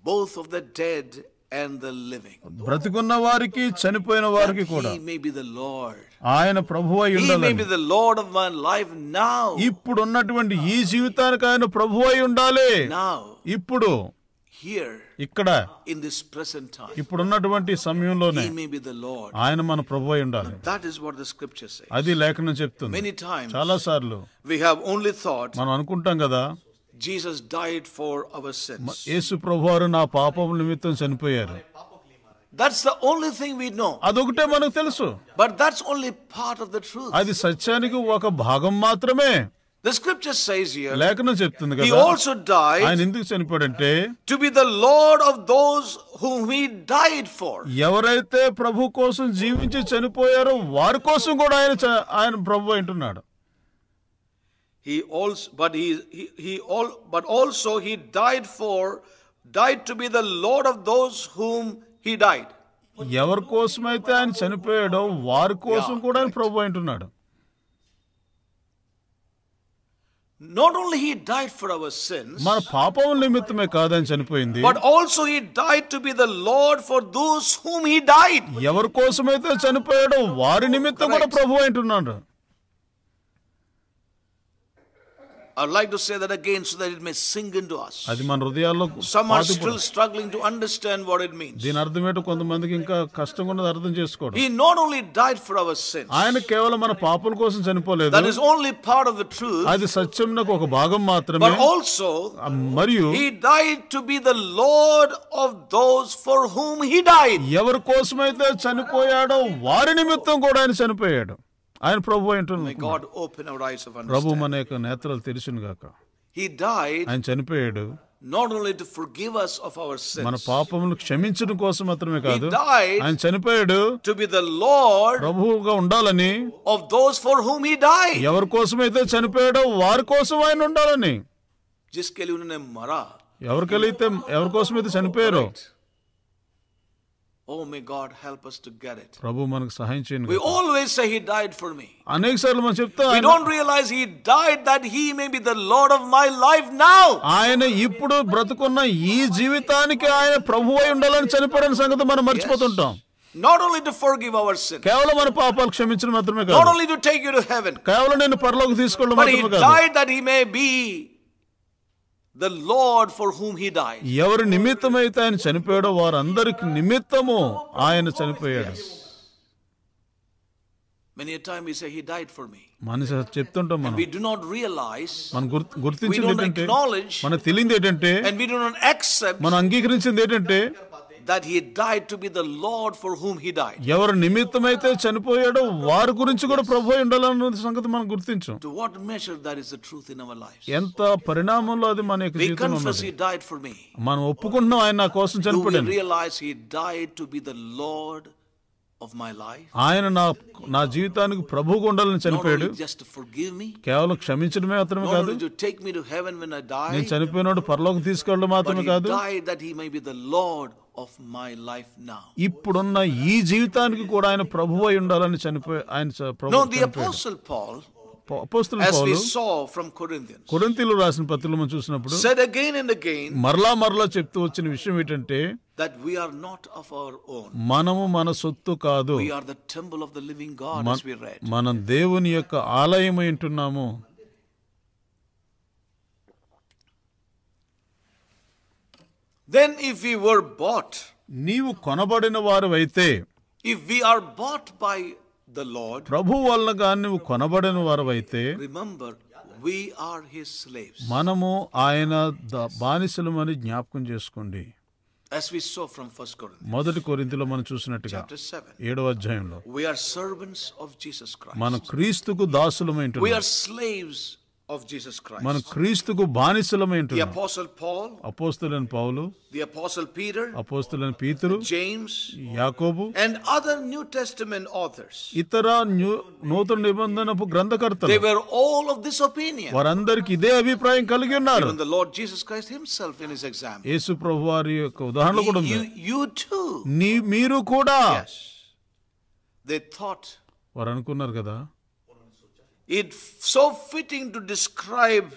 Both of the dead and the living. బ్రతికున్న వారికి చనిపోయిన వారికి కూడా He may be the Lord. ఆయన ప్రభువు అయి He may be ఉండాలి the Lord of my life now. ఇప్పుడు ఉన్నటువంటి ఈ జీవితానికి ఆయన ప్రభువు అయి ఉండాలి Now, ఇప్పుడు here, ఇక్కడ in this present time, ఇప్పుడు ఉన్నటువంటి సమయంలోనే He may be the Lord. ఆయన మన ప్రభు అయి ఉండాలి That is what the scripture says. అది లేఖనం చెప్తుంది Many times చాలా సార్లు we have only thought మనం అనుకుంటాం కదా Jesus died for our sins యేసు ప్రభువారు నా పాపం నిమిత్తం చనిపోయారు that's the only thing we know అదొకటే మనకు తెలుసు but that's only part of the truth అది సత్యానికి ఒక భాగం మాత్రమే The scripture says here, లేఖనం చెప్తుంది కదా he also died ఆయన ఎందుకు అంటే to be the lord of those whom he died for ఎవరైతే ప్రభు కోసం జీవించి చనిపోయారో వారి కోసం కూడా ఆయన ఆయన ప్రభు అంటున్నాడు He also, but he, he, he all, but also he died for, died to be the Lord of those whom he died. ఎవరి కోసమైతే ఆయన చనిపోయాడో వారి కోసం కూడా ఆయన ప్రభు అంటున్నాడు not only he died for our sins మన పాపం నిమిత్తమే కాదని చనిపోయింది but also he died to be the Lord for those whom he died ఎవరి కోసమైతే చనిపోయాడో వారి నిమిత్తం కూడా ప్రభు అంటున్నాడు I'd like to say that again so that it may sink into us. అది మన హృదయాల్లో Some are still struggling to understand what it means. దీని అర్థం ఏంటో కొంతమందికి ఇంకా కష్టంగా ఉన్నది అర్థం చేసుకోవడం He not only died for our sins, ఆయన కేవలం మన పాపల కోసం చనిపోలేదు that is only part of the truth, అది సత్యంకు ఒక భాగం మాత్రమే but also మరియు He died to be the Lord of those for whom He died. ఎవరి కోసమైతే చనిపోయాడో వారి నిమిత్తం కూడా ఆయన చనిపోయాడు ఆయన ప్రభు అంటున్నాడు ప్రభు మన యొక్క నేత్రాలు తెరిచిన గాక ఆయన చనిపోయాడు not only to forgive us of our sins మన పాపములను క్షమించడం కోసం మాత్రమే కాదు ఆయన చనిపోయాడు టు బి ద లార్డ్ ప్రభువుగా ఉండాలని of those for whom he died ఎవరి కోసం అయితే చనిపోయాడో వారి కోసం ఆయన ఉండాలని జిస్కే లియే ఉన్హోనే మరా ఎవరికైతే ఎవరి కోసం అయితే చనిపోయారో Oh, may God help us to get it. We always say He died for me. We don't realize He died that He may be the Lord of my life now. Yes. Not only to forgive our sins, not only to take you to heaven, but He died that He may be. The Lord for whom he die ఎవరు నిమిత్తమైతే ఆయన చనిపోయాడో వారందరికి నిమిత్తము ఆయన చనిపోయాడు Many a time we say he died for me. మన చెప్తుంటాం మనం we do not realize మనం గుర్తించింది ఏంటంటే మనం తెలియదు ఏంటంటే and we do not accept మనం అంగీకరించింది ఏంటంటే that he died whom he died. ఎవరు నిమిత్తమైతే చనిపోయాడో వారి గురించి కూడా ప్రభు ఉండాలన్న సంగతి మనం గుర్తించు To what measure that is the ఎంత పరిణామంలో అది మన యొక్క జీవితంలో మనం ఒప్పుకుంటున్నాం ఆయన నా కోసం చనిపోయాడు. We realize he ఆయన నా నా జీవితానికి ప్రభు గుండాలని చనిపోయాడు కేవలం క్షమించడమే మాత్రమే కాదు నేను చనిపోయినప్పుడు పరలోకి తీసుకెళ్ళడం మాత్రమే కాదు ఇప్పుడున్న ఈ జీవితానికి కూడా ఆయన ప్రభు అయి ఉండాలని చనిపోయి ఆయన ప్రభు రాసిన పత్రులు మనం చూసినప్పుడు మరలా మరలా చెప్తూ వచ్చిన విషయం ఏంటంటే వి ఆర్ నాట్ అవర్ మనము మన సొత్తు కాదు are the temple of the living మనం దేవుని యొక్క ఆలయం ఏంటున్నాము then if we were bought నీవు కొనబడిన వారు అయితే if we are bought by the Lord ప్రభు వల్ల గాని నువ్వు కొనబడిన వారు అయితే remember we are his slaves మనము ఆయన బానిసలమని జ్ఞాపకం చేసుకోండి As we saw from first Corinthians, మొదటి కొరింతిలో మనం చూసినట్టుగా ఏడవ అధ్యాయంలో we are servants of Jesus Christ. మనం క్రీస్తుకు దాసులమైంటున్నాం. We are slaves of Jesus Christ. మనం క్రీస్తుకు బానిసలమై ఉంటున్నాం. The apostle Paul, అపోస్తలుడైన పౌలు, the apostle Peter, అపోస్తలుడైన పేతురు, James, యాకోబు and other New Testament authors. ఇతర నూతన నిబంధనపు గ్రంథకర్తలు. They were all of this opinion. వారందరికి ఇదే అభిప్రాయం కలిగి ఉన్నారు. Even the Lord Jesus Christ himself in his example. యేసు ప్రభువు వారి యొక్క ఉదాహరణ కూడా ఉంది. You too. నీ మీరు కూడా. Yes. They thought వారు అనుకున్నారు కదా It's so fitting to describe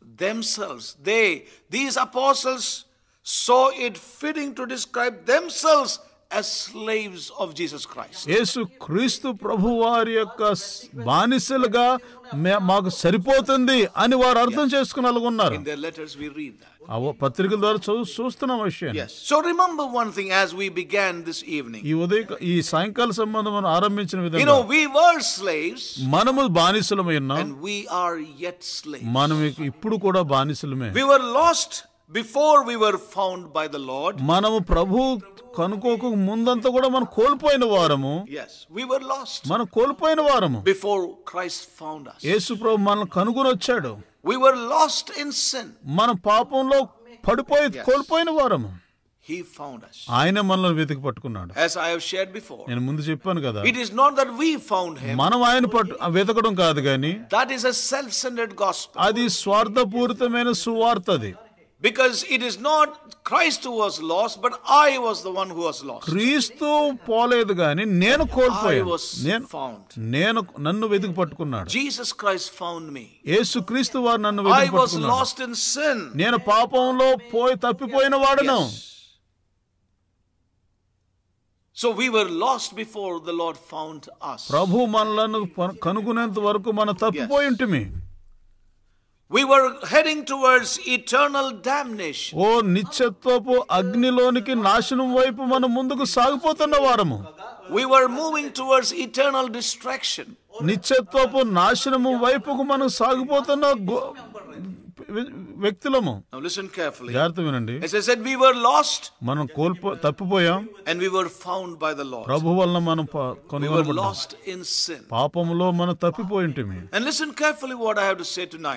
themselves. They, these apostles, saw it fitting to describe themselves as slaves of Jesus Christ. yesu క్రీస్తు ప్రభు వారి యొక్క బానిసలుగా మాకు సరిపోతుంది అని వారు అర్థం చేసుకున్నారు ఇన్ ద లెటర్స్ వి పత్రికల ద్వారా చూస్తున్నాం విషయం so remember one thing as we began this evening ఈ ఉదయ ఈ సాయంకాల సంబంధం మనం ఆరంభించిన విధంగా you know we were slaves మనము బానిసలమే ఉన్నాం and we are yet slaves మనం ఇప్పుడు కూడా బానిసలమే we were lost before we were found by the Lord మనము ప్రభు కనుకోక ముందంతా కూడా మనం కోల్పోయిన వారము we were lost మనం కోల్పోయిన వారము బిఫోర్ క్రైస్ట్ ఫౌండ్ us యేసు ప్రభు మనల్ని కనుగొని వచ్చాడు we were lost in sin మనం పాపంలో పడిపోయి కోల్పోయిన వారము హీ ఫౌండ్ us ఆయన మనల్ని వెతికి పట్టుకున్నాడు as i have shared before నేను ముందు చెప్పాను కదా it is not that we found him మనం ఆయన పట్టు వెతకడం కాదు గాని that is a self centered gospel అది స్వార్థపూరితమైన సువార్త అది because it is not Christ who was lost, but I was the one who was lost. క్రీస్తు పోలేదు గాని నేను కోల్పోయాను నేను ఫౌండ్ నేను నన్ను వెతికి పట్టుకున్నాడు జీసస్ క్రైస్ట్ ఫౌండ్ మీ యేసు క్రీస్తు వారు నన్ను వెతికి పట్టుకున్నాడు I was lost in sin నేను పాపంలో పోయి తప్పిపోయిన వాడను So we were lost before the Lord found us. ప్రభు మనలను కనుగొనేంత వరకు మనం తప్పిపోయి ఉంటిమి we were heading towards eternal damnation. We were moving towards eternal destruction. నాశనము వైపుకు మనం సాగిపోతున్న వ్యక్తులము జాగ్రత్త వినండి మనం కోల్పో తప్పిపోయాం అండ్ ప్రభు వలన మనం పాపంలో మనం తప్పిపోయి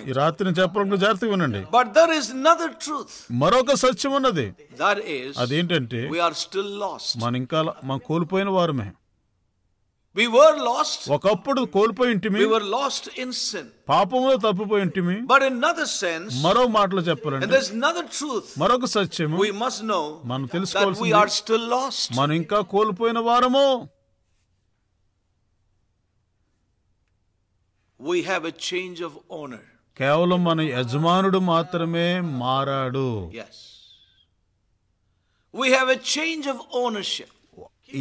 ఈ రాత్రి చెప్పడంలో జాగ్రత్త వినండి బట్ దర్ ఇస్ ట్రూత్ మరొక సత్యం ఉన్నది దట్ ఇస్ అదేంటంటే మన ఇంకా మనం కోల్పోయిన వారమే వి వర్ లాస్ట్ ఒకప్పుడు కోల్పోయి ఉంటిమి we were lost in sin పాపములో తప్పిపోయి ఉంటిమి బట్ ఇన్ అనదర్ సెన్స్ మరో మాటలు చెప్పాలంటే దేర్ ఇస్ అనదర్ ట్రూథ్ మరొక సత్యము వి మస్ట్ నో మనం తెలుసుకోవాల్సింది వి ఆర్ స్టిల్ లాస్ట్ మనం ఇంకా కోల్పోయిన వారము we have a change of owner కేవలం మన యజమానుడు మాత్రమే మారాడు yes we have a change of ownership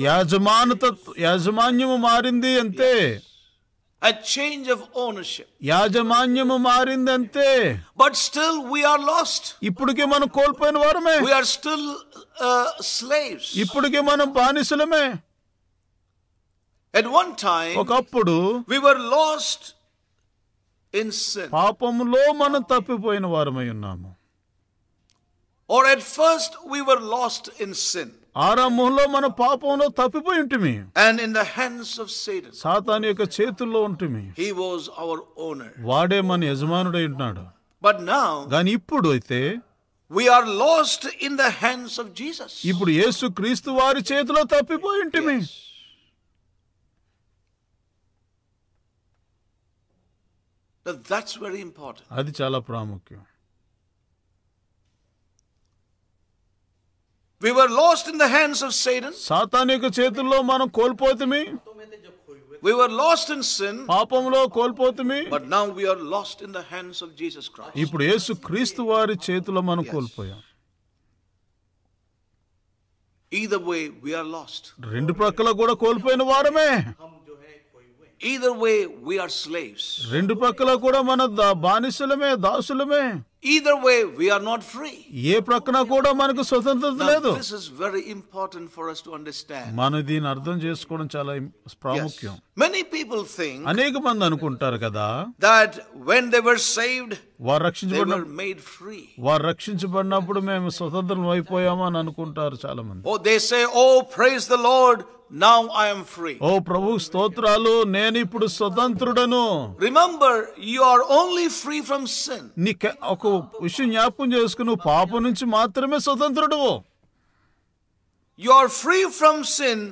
యాజమానతత్వ యాజమాన్యము మారింది అంతే A change of ownership. యాజమాన్యము మారింది అంతే But still we are lost. ఇప్పటికే మనం కోల్పోయిన వారమే. We are still uh, slaves. ఇప్పటికే మనం బానిసలమే. At one time, ఒకప్పుడు we were lost in sin. పాపములో మనం తప్పిపోయిన వారమై ఉన్నాము. Or at first we were lost in sin. ఆరంభంలో మన పాపంలో తప్పిపోయి ఉంటుంది and in the hands of Satan సాతాను యొక్క చేతుల్లో ఉంటుంది హి వాస్ అవర్ ఓనర్ వాడే మన యజమానుడై ఉన్నాడు బట్ నౌ గాని ఇప్పుడు అయితే we are lost in the hands of Jesus ఇప్పుడు యేసు క్రీస్తు వారి చేతిలో తప్పిపోయి ఉంటుంది దట్స్ వెరీ ఇంపార్టెంట్ అది చాలా ప్రాముఖ్యం We were lost in the hands of Satan. సాతాను యొక్క చేతుల్లో మనం కోల్పోతుమి We were lost in sin. పాపంలో కోల్పోతుమి But now we are lost in the hands of Jesus Christ. ఇప్పుడు యేసు క్రీస్తు వారి చేతుల్లో మనం కోల్పోయాం Either way we are lost. రెండు ప్రక్కల కూడా కోల్పోయిన వారమే Either way we are slaves. రెండు ప్రక్కల కూడా మన బానిసలమే దాసులమే either way we are not free Now, this is very important for us to understand మనం many people think that when they were saved వారు రక్షించబడిన వారు రక్షించబడినప్పుడు మేము స్వతంత్రం అయిపోయాము అని అనుకుంటారు చాలా మంది oh they say oh praise the Lord now I free ఓ ప్రభు స్తోత్రాలు నేను ఇప్పుడు స్వతంత్రుడను remember you are only free from sin నీ ఒక విషయం జ్ఞాపకం చేసుకుని పాపం నుంచి మాత్రమే స్వతంత్రుడు you are free from sin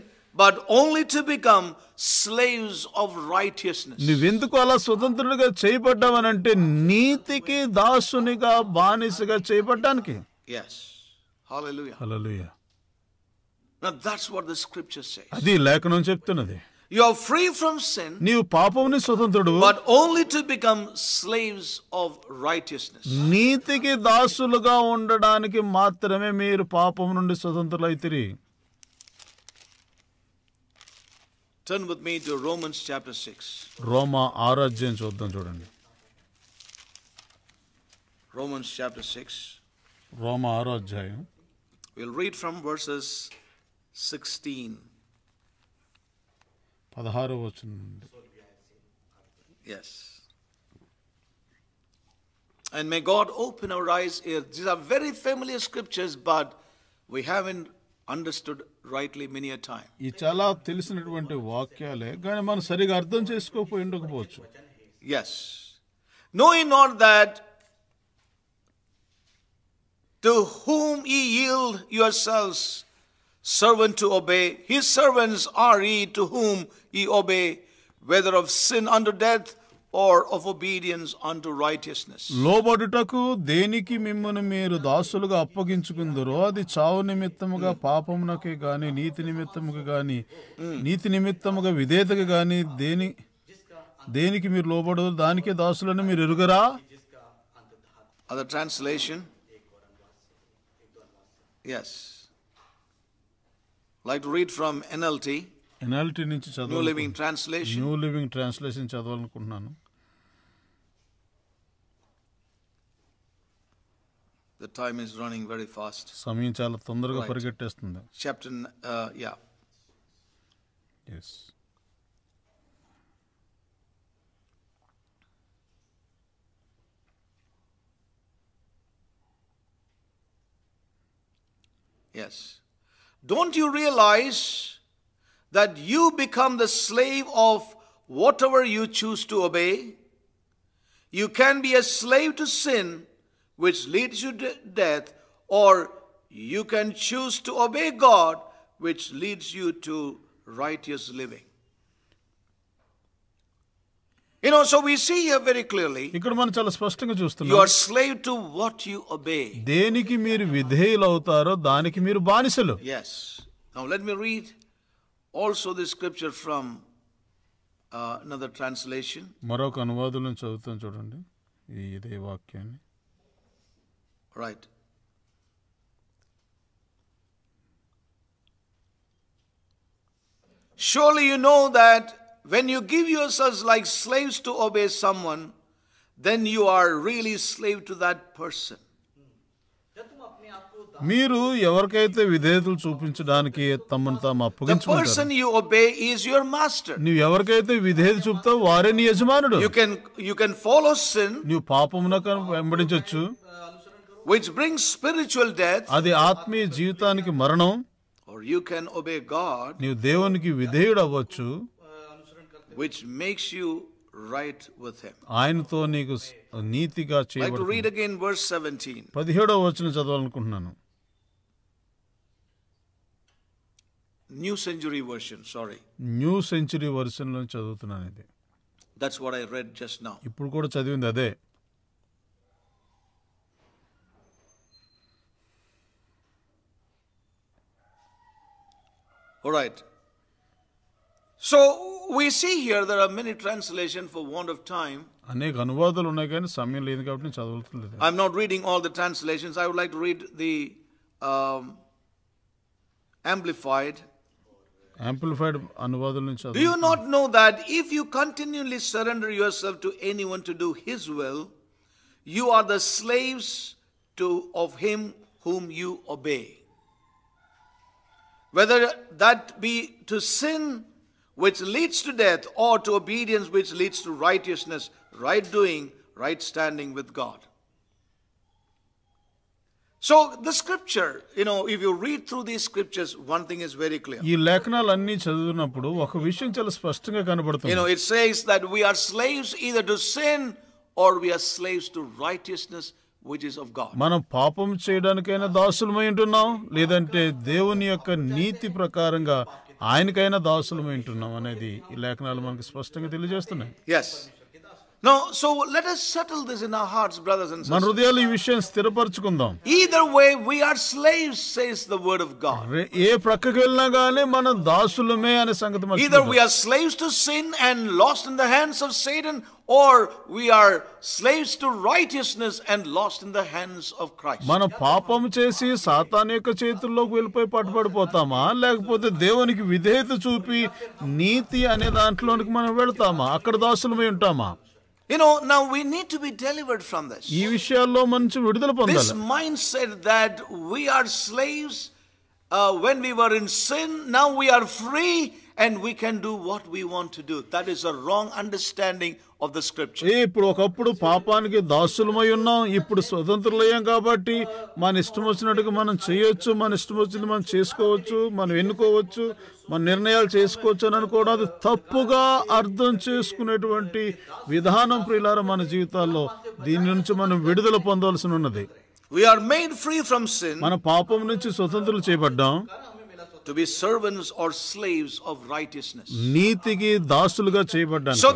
but only to become slaves of righteousness. నువ్వెందుకు అలా స్వతంత్రుడిగా చేయబడ్డావనంటే నీతికి దాసునిగా బానిసగా చేయబడ్డానికి yes hallelujah hallelujah now that's what the scripture says అది లేఖనం చెప్తున్నది you are free from sin నీవు పాపం స్వతంత్రుడు but only to become slaves of righteousness నీతికి దాసులుగా ఉండడానికి మాత్రమే మీరు పాపం నుండి స్వతంత్రులైతిరి Turn with me to Romans chapter 6. Roma ఆరో అధ్యాయం చూద్దాం Romans chapter 6. Roma ఆర అధ్యాయం We'll read from verses 16. పదహారో వచనం Yes. And may God open our eyes here. These are very familiar scriptures, but we haven't understood rightly many a time. ఈ చాలా తెలిసినటువంటి వాక్యాలే కానీ మనం సరిగా అర్థం చేసుకోకపోయి ఉండకపోవచ్చు. Yes. Knowing not that to whom ye yield yourselves servant to obey, his servants are ye to whom ye obey, whether of sin unto death or of obedience unto righteousness. లోబడుటకు దేనికి మిమ్మును మీరు దాసులుగా అప్పగించుకుందరో అది చావు నిమిత్తముగా mm. పాపమునకే గాని నీతి నిమిత్తముగా గాని mm. నీతి నిమిత్తముగా విధేయతకు గాని దేని దేనికి మీరు లోబడదు దానికే దాసులను మీరు ఎరుగరా other translation yes like to read from NLT NLT నుంచి చదువు New Living Translation New Living Translation చదవాలనుకుంటున్నాను The time is running very fast. సమయం చాలా తొందరగా పరిగెట్టేస్తుంది Chapter, uh, yeah. Yes. Yes. Don't you realize that you become the slave of whatever you choose to obey? You can be a slave to sin which leads you to death, or you can choose to obey God, which leads you to righteous living. You know, so we see here very clearly. You are slave to what you obey. Yes. Now let me read also the scripture from uh, another translation. మరొక అనువాదంలో Right. Surely you know that when you give yourselves like slaves to obey someone, then you are really slave to that person. The person you obey is your master. You can, you can follow sin. You can follow sin which brings spiritual death అది ఆత్మీయ జీవితానికి మరణం or you can obey god నీవు దేవునికి విధేయుడు అవ్వచ్చు which makes you right with him ఆయనతో నీకు నీతిగా చేయబడుతుంది like to read again verse 17 17వ వచనం చదవాలనుకుంటున్నాను New Century Version sorry New Century Version లో చదువుతున్నాను ఇది that's what I read just now ఇప్పుడు కూడా చదివింది అదే All right. So we see here there are many translations for want of time. చదవట్లేదు I'm not reading all the translations. I would like to read the um, amplified. Amplified Do you not know that if you continually surrender yourself to anyone to do his will, you are the slaves to of him whom you obey? whether that be to sin which leads to death or to obedience which leads to righteousness, right doing, right standing with God. So the scripture, you know, if you read through these scriptures, one thing is very clear. You know, it says that we are slaves either to sin or we are slaves to righteousness మనం పాపం చేయడానికైనా దాసులమై ఉంటున్నాం లేదంటే దేవుని యొక్క నీతి ప్రకారంగా ఆయనకైనా దాసులమై ఉంటున్నాం అనేది ఈ లేఖనాలు మనకు స్పష్టంగా తెలియజేస్తున్నాయి No, so let us settle this in our hearts, brothers and sisters. Either way, we are slaves, says the word of God. Either we are slaves to sin and lost in the hands of Satan, or we are slaves to righteousness and lost in the hands of Christ. మనం పాపం చేసి సాతాన్ యొక్క చేతుల్లోకి వెళ్ళిపోయి పట్టుబడిపోతామా లేకపోతే దేవునికి విధేయత చూపి నీతి అనే దాంట్లోనికి మనం వెళ్తామా అక్కడ దాసులమై ఉంటామా you know, now we need to be delivered from this. This mindset that we are slaves uh, when we were in sin, now we are free and we can do what we want to do. That is a wrong understanding of the scripture. ఇప్పుడు ఒకప్పుడు పాపానికి దాసులమై ఉన్నాం ఇప్పుడు స్వతంత్రులయ్యాం కాబట్టి మన ఇష్టం వచ్చినట్టుగా మనం చేయొచ్చు మన ఇష్టం వచ్చింది మనం చేసుకోవచ్చు మనం ఎన్నుకోవచ్చు మన నిర్ణయాలు చేసుకోవచ్చు అని కూడా అది తప్పుగా అర్థం చేసుకునేటువంటి విధానం ప్రియులార మన జీవితాల్లో దీని నుంచి మనం విడుదల పొందవలసి ఉన్నది We are made free from sin. మన పాపం నుంచి స్వతంత్రులు చేయబడ్డాం to be servants or slaves of righteousness. So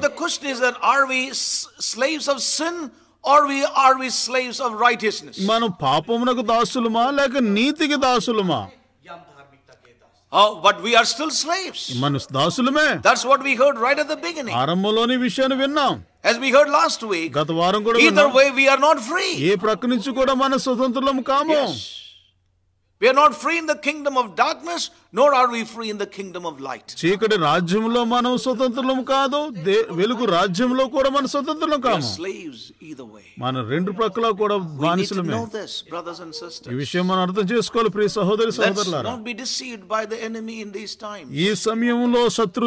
the question is that are we slaves of sin or we are we slaves of righteousness? Oh, but we are still slaves. That's what we heard right at the beginning. As we heard last week. Either way we are not free. Yes. We are not free in the kingdom of darkness, nor are we free in the kingdom of light. చీకటి రాజ్యంలో మనం స్వతంత్రం కాదు వెలుగు రాజ్యంలో కూడా మనం స్వతంత్రం కాము. Slaves either way. మనం రెండు ప్రక్కల కూడా బానిసలమే. this, brothers and sisters. ఈ విషయం మనం అర్థం చేసుకోవాలి ప్రియ సహోదరి సహోదరులారా. Let's not be deceived by the enemy in ఈ సమయంలో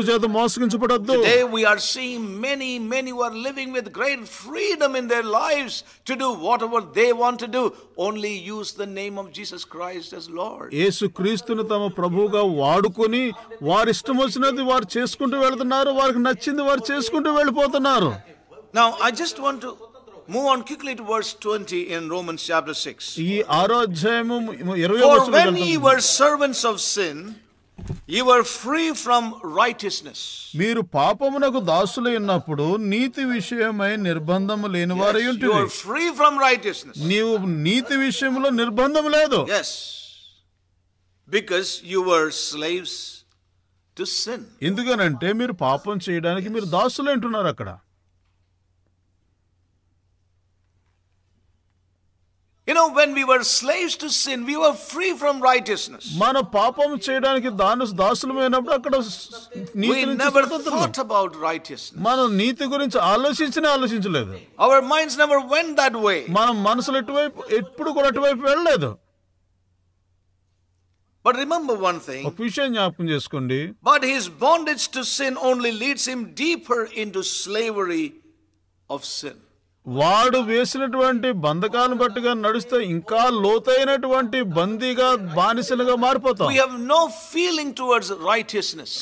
చేత మోసగించబడొద్దు. Today we are seeing many many who are living with great freedom in their lives to do whatever they want to do. Only use the name of Jesus Christ as Lord. యేసు క్రీస్తును తమ ప్రభువు డబ్బుగా వాడుకొని వారి ఇష్టం వచ్చినది వారు చేసుకుంటూ వెళ్తున్నారు వారికి నచ్చింది వారు చేసుకుంటూ వెళ్ళిపోతున్నారు Now, I just want to move on quickly to verse 20 in Romans chapter 6. ఈ ఆరో అధ్యాయము ఇరవై For when ye were servants of sin, ye were free from righteousness. మీరు పాపమునకు దాసులై ఉన్నప్పుడు నీతి విషయమై నిర్బంధము లేని వారై You are ఉంటుంది free from righteousness. నీవు నీతి విషయంలో నిర్బంధం లేదు Yes. Because your slaves to sin ఎందుకనంటే మీరు పాపం చేయడానికి మీరు దాసులు అంటున్నారు అక్కడ You when when we were slaves to sin, we were free from మన పాపం చేయడానికి దాసులు అయినప్పుడు అక్కడ నీతి never thought మనం నీతి గురించి ఆలోచించిన ఆలోచించలేదు. Our minds never when that way మన మనసులు ఎటువైపు ఎప్పుడు కూడా అటువైపు వెళ్ళలేదు. But remember one thing. ఒక విషయం జ్ఞాపకం చేసుకోండి. But his bondage to sin only leads him deeper into slavery of sin. వాడు వేసినటువంటి బంధకాలను బట్టుగా నడిస్తే ఇంకా లోతైనటువంటి బందీగా బానిసలుగా మారిపోతాం we have no feeling towards righteousness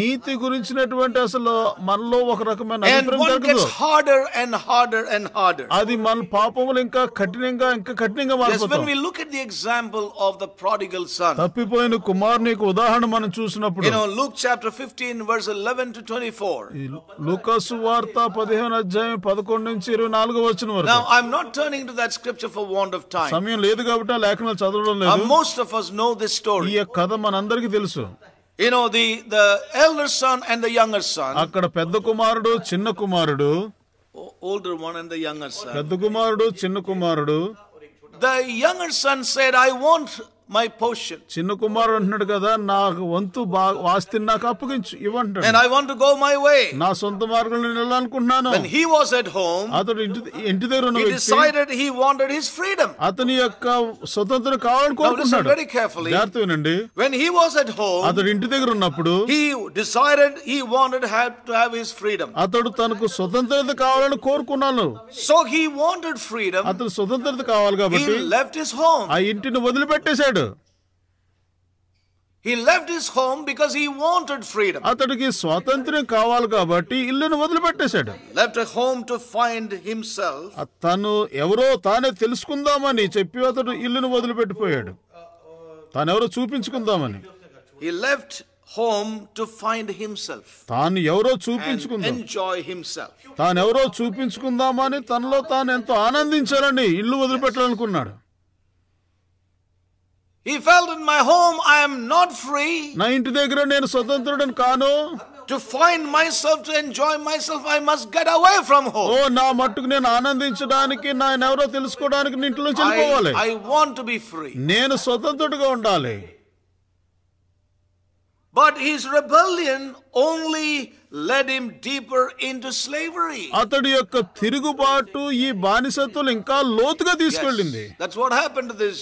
నీతి గురించినటువంటి అసలు మనలో ఒక రకమైన అభిప్రాయం కలగదు harder and harder and harder అది మన పాపములు ఇంకా కఠినంగా ఇంకా కఠినంగా మారిపోతాం when we look at the example of the prodigal son తప్పిపోయిన కుమారునికి ఉదాహరణ మనం చూసినప్పుడు you know Luke chapter 15 verse 11 to 24 లూకా సువార్త 15 అధ్యాయం 11 నుంచి 20 నాలుగో వచనం వరకు Now I'm not turning to that scripture for want of time. సమయం లేదు కాబట్టి ఆ లేఖనాలు చదవడం లేదు most of us know this ఈ story. కథ మనందరికీ తెలుసు You know, the, the elder son and the younger son, అక్కడ పెద్ద కుమారుడు చిన్న కుమారుడు older one and the younger son. పెద్ద కుమారుడు చిన్న కుమారుడు The younger son said, I want my portion చిన్న కుమారుడు అంటున్నాడు కదా నాకు వంతు ఆస్తిని నాకు అప్పగించు ఇవ్వంటాడు and I want to go my way నా సొంత మార్గంలో నేను వెళ్ళాలనుకుంటున్నాను when he was at అతడు ఇంటి దగ్గర ఉన్న he decided he wanted his freedom అతని యొక్క స్వతంత్రం కావాలని కోరుకున్నాడు very carefully జాగ్రత్తగా వినండి when he was at home అతడు ఇంటి దగ్గర ఉన్నప్పుడు he decided he wanted have to have his freedom అతడు తనకు స్వతంత్రత కావాలని కోరుకున్నాను సో he వాంటెడ్ ఫ్రీడమ్ అతడు స్వతంత్రత కావాలి కాబట్టి he left his home ఆ ఇంటిని వదిలిపెట్టేశాడు He left his home because he wanted freedom. అతడికి స్వాతంత్ర్యం కావాలి కాబట్టి ఇల్లును వదిలిపెట్టేశాడు left a home to find himself. తను ఎవరో తానే తెలుసుకుందామని చెప్పి అతడు ఇల్లును వదిలిపెట్టిపోయాడు తానెవరో చూపించుకుందామని He left home to find himself. తాను ఎవరో చూపించుకుందాం enjoy himself. తానెవరో చూపించుకుందామని తనలో తాను ఎంతో ఆనందించాలని ఇల్లు వదిలిపెట్టాలనుకున్నాడు He felt in my home I am not free. నా ఇంటి దగ్గర నేను స్వతంత్రుడని కాను. To find myself to enjoy myself I must get away from home. Oh I want to be free. But his rebellion only led him deeper into slavery. అతడి That's what happened to this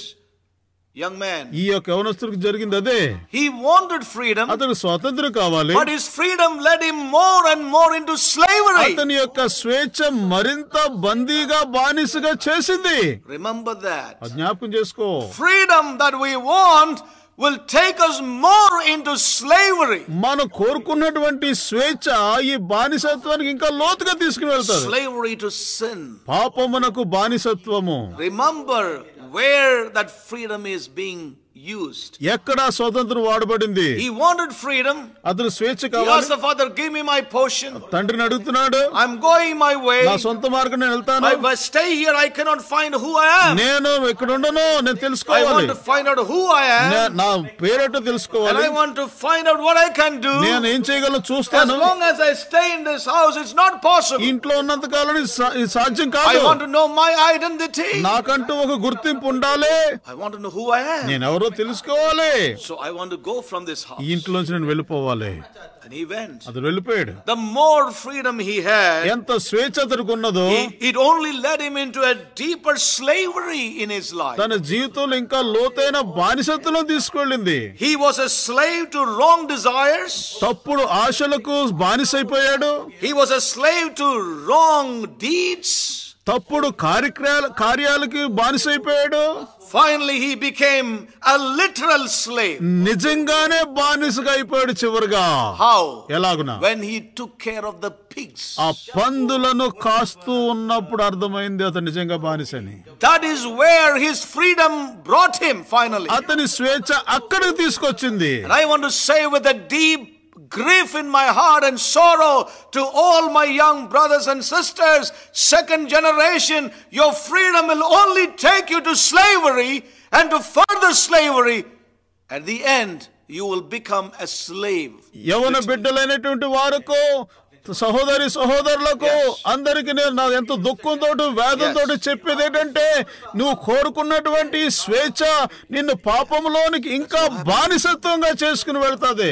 young man ఈ యొక్క యవనస్తుడికి జరిగింది అదే he wanted freedom అతను స్వాతంత్రం కావాలి but his freedom led him more and more into slavery అతని యొక్క స్వేచ్ఛ మరింత బందీగా బానిసగా చేసింది remember that జ్ఞాపకం చేసుకో freedom that we want will take us more into slavery. మనం కోరుకున్నటువంటి స్వేచ్ఛ ఈ బానిసత్వానికి ఇంకా లోతుగా తీసుకుని వెళ్తారు. Slavery to sin. పాపమునకు బానిసత్వము. Remember where that freedom is being used. ఎక్కడ స్వాతంత్రం వాడబడింది He wanted freedom. అతను స్వేచ్ఛ He కావాలి asked the father, give me my portion. తండ్రిని అడుగుతున్నాడు am going my way. నా సొంత మార్గం నేను వెళ్తాను I must stay here. I cannot find who I am. నేను ఇక్కడ ఉండను నేను I want to find out who I am. నే- నా పేరేటో And తెలుసుకోవాలి I want to find out what I can do. నేను ఏం చేయగలను As long as I stay in this house, it's not possible. ఇంట్లో ఉన్నంత కాలం ఇది సా- ఇది I want to know my identity. నాకంటూ ఒక గుర్తింపు ఉండాలి I want to know who I am. నేను ఎవరో తెలుసుకోవాలి So I want to go from this house. ఈ ఇంట్లోంచి నేను వెళ్ళిపోవాలి And he went. అతడు వెళ్ళిపోయాడు The more freedom he had, ఎంత స్వేచ్ఛ అతడికి ఉన్నదో he- it only led him into a deeper slavery in his life. తన జీవితంలో ఇంకా లోతైన బానిసత్వం తీసుకెళ్ళింది He was a slave to wrong desires. తప్పుడు ఆశలకు బానిసైపోయాడు He was a slave to wrong deeds. తప్పుడు కార్యక్రయాల కార్యాలకి బానిసైపోయాడు finally he became a literal slave నిజంగానే బానిసగా అయిపోయాడు చివరిగా హౌ ఎలాగునా when he took care of the pigs ఆ పందులను కాస్తూ ఉన్నప్పుడు అర్థమైంది అతను నిజంగా బానిసని that is where his freedom brought him finally అతని స్వేచ్ఛ అక్కడికి తీసుకొచ్చింది I want to say with a deep grief in my heart and sorrow to all my young brothers and sisters, second generation, your freedom will only take you to slavery and to further slavery. At the end, you will become a slave. సహోదరి సహోదరులకు అందరికి నేను నా ఎంత దుఃఖంతో వేదంతో చెప్పేది ఏంటంటే నువ్వు కోరుకున్నటువంటి స్వేచ్ఛ నిన్ను పాపంలోనికి ఇంకా బానిసత్వంగా చేసుకుని వెళ్తాది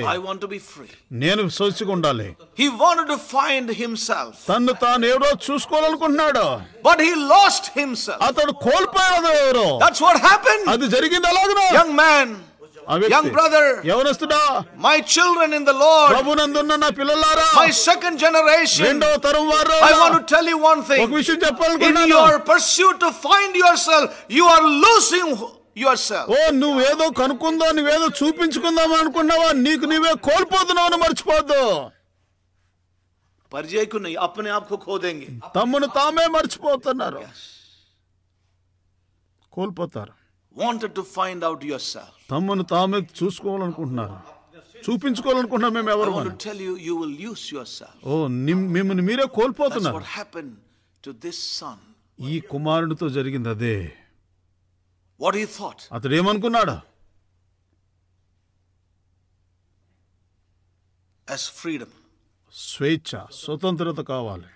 నేను స్వేచ్ఛగా ఉండాలి he wanted to find himself తన్ను తాను ఎవరో చూసుకోవాలనుకుంటున్నాడు బట్ హీ లాస్ట్ హింసెల్ఫ్ అతడు కోల్పోయాడు ఎవరో దట్స్ వాట్ హ్యాపెన్ అది జరిగింది అలాగనా యంగ్ మ్యాన్ యంగ్ బ్రదర్ యవనస్తుడా my children in the lord ప్రభునందున్న నా పిల్లలారా మై సెకండ్ జనరేషన్ రెండో తరం వారు I want to tell you one thing ఒక విషయం చెప్పాలనుకుంటున్నాను in your pursuit to find your self you are losing your self ఓ నువ్వేదో కనుక్కుందావు నువ్వేదో చూపించుకుందాం అనుకున్నావా నీకు నీవే కోల్పోతున్నావు అని మర్చిపోద్దు పరిచయ కొని అప్నే ఆప్ తమ్మును తామే మర్చిపోతున్నారు కోల్పోతారు wanted to find out your self తమను తామే చూసుకోవాలనుకుంటున్నారు చూపించుకోవాలనుకుంటున్నా మేము ఎవరు ఓ మిమ్మల్ని మీరే కోల్పోతున్నారు ఈ కుమారునితో జరిగింది అదే అతడు ఏమనుకున్నాడా ఫ్రీడమ్ స్వేచ్ఛ స్వతంత్రత కావాలి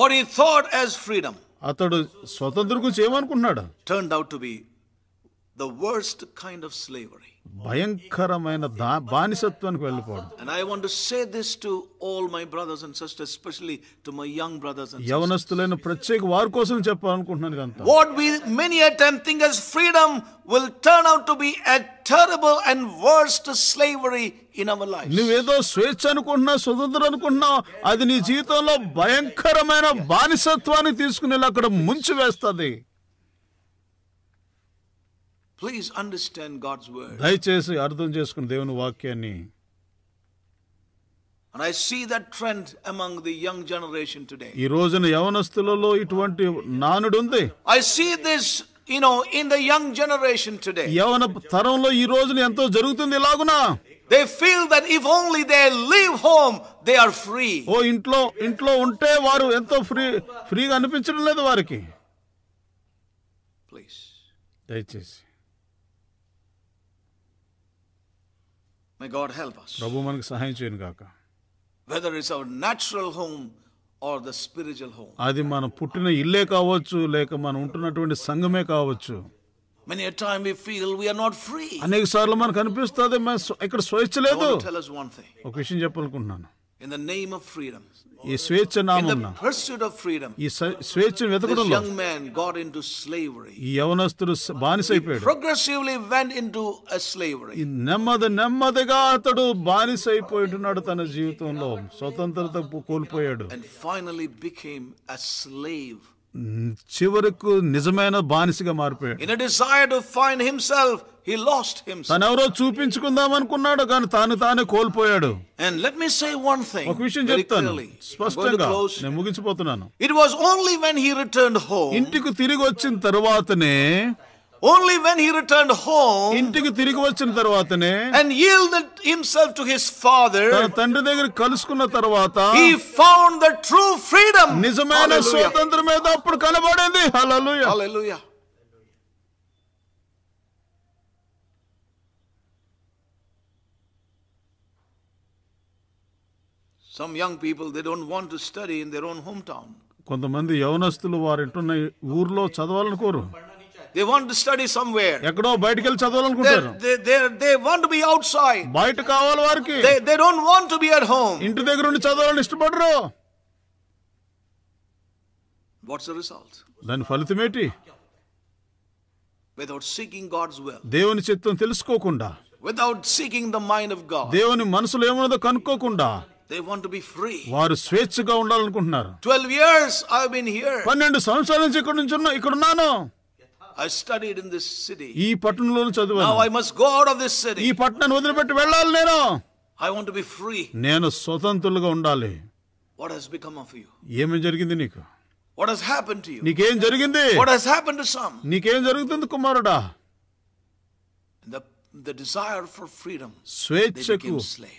వాట్ ఈ థాట్ యాజ్ ఫ్రీడమ్ అతడు స్వతంత్ర గురించి ఏమనుకుంటున్నాడు టర్న్ అవుట్ టు బి భయంకరమైన బానిసత్వానికి వెళ్ళిపోవడం యవనస్తులైన ప్రత్యేక వారి కోసం చెప్పాలనుకుంటున్నాను నువ్వేదో స్వేచ్ఛ అనుకుంటున్నా స్వతంత్రం అనుకుంటున్నా అది నీ జీవితంలో భయంకరమైన బానిసత్వాన్ని తీసుకునేలా అక్కడ ముంచి వేస్తుంది Please understand God's word. And I see that trend among the young generation today. I see this you know, in the young generation today, they feel that if only they leave home, they are free. Oh, intlo, intlo unte varu ento free, free ganu pichurunle do variki. Please. Daichesi. May God help us. ప్రభు మనకు సహాయం చేయను గాక. Whether it's our natural home or the spiritual home. అది మన పుట్టిన ఇల్లే కావచ్చు లేక మనం ఉంటున్నటువంటి సంఘమే కావచ్చు. Many a time we feel we are not free. అనేక సార్లు మనకు అనిపిస్తుంది ఇక్కడ స్వేచ్ఛ లేదు. Tell us one thing. ఒక విషయం చెప్పాలనుకుంటున్నాను. In the name of freedom. In the pursuit of freedom. This young man got into slavery. He progressively went into a slavery. the the And finally became a slave. చివరకు నిజమైన బానిసగా మారిపోయాడు in decide to find himself he lost himself తన ఎవరో చూపించుకుందాం అనుకున్నాడు కానీ తాను తానే కోల్పోయాడు and let me say one thing ఒక విషయం చెప్తాను స్పష్టంగా నేను ముగించిపోతున్నాను it was only when he returned home ఇంటికి తిరిగి వచ్చిన తర్వాతనే Only when he returned home and yielded himself to his father he found the true freedom నిజమైన స్వాతంత్రం మీద అప్పుడు కనబడింది హల్లెలూయా హల్లెలూయా Some young people they don't want to study in their own hometown. కొంతమంది యవనస్తులు వారింటున్న ఊర్లో చదవాలని కోరు they want to study somewhere ఎక్కడో బయటికి వెళ్ళి చదవాలనుకుంటారు they they they want to be outside బయట కావాలి వారికి they they don't want to be at home ఇంటి దగ్గర ఉండి చదవాలని ఇష్టపడరు వాట్స్ ద రిజల్ట్ దాని ఫలితం ఏంటి వితౌట్ సీకింగ్ గాడ్స్ విల్ దేవుని చిత్తం తెలుసుకోకుండా without seeking the mind of God దేవుని మనసులో ఏమున్నదో కనుక్కోకుండా దే వాంట్ బి ఫ్రీ వారు స్వేచ్ఛగా ఉండాలనుకుంటున్నారు 12 years I have been here 12 సంవత్సరాల నుంచి ఇక్కడ నుంచి ఉన్నా ఇక్కడ ఉన్నాను I studied in this city ఈ పట్టణంలో చదువు now I must go out of this city ఈ పట్టణాన్ని వదిలిపెట్టి వెళ్ళాలి నేను I want to be free నేను స్వతంత్రులుగా ఉండాలి what has become of you ఏమేం జరిగింది నీకు what has happen to you నీకేం జరిగింది what has happen to son నీకేం జరుగుతుంది కుమారుడా the the desire for freedom, Swechaku,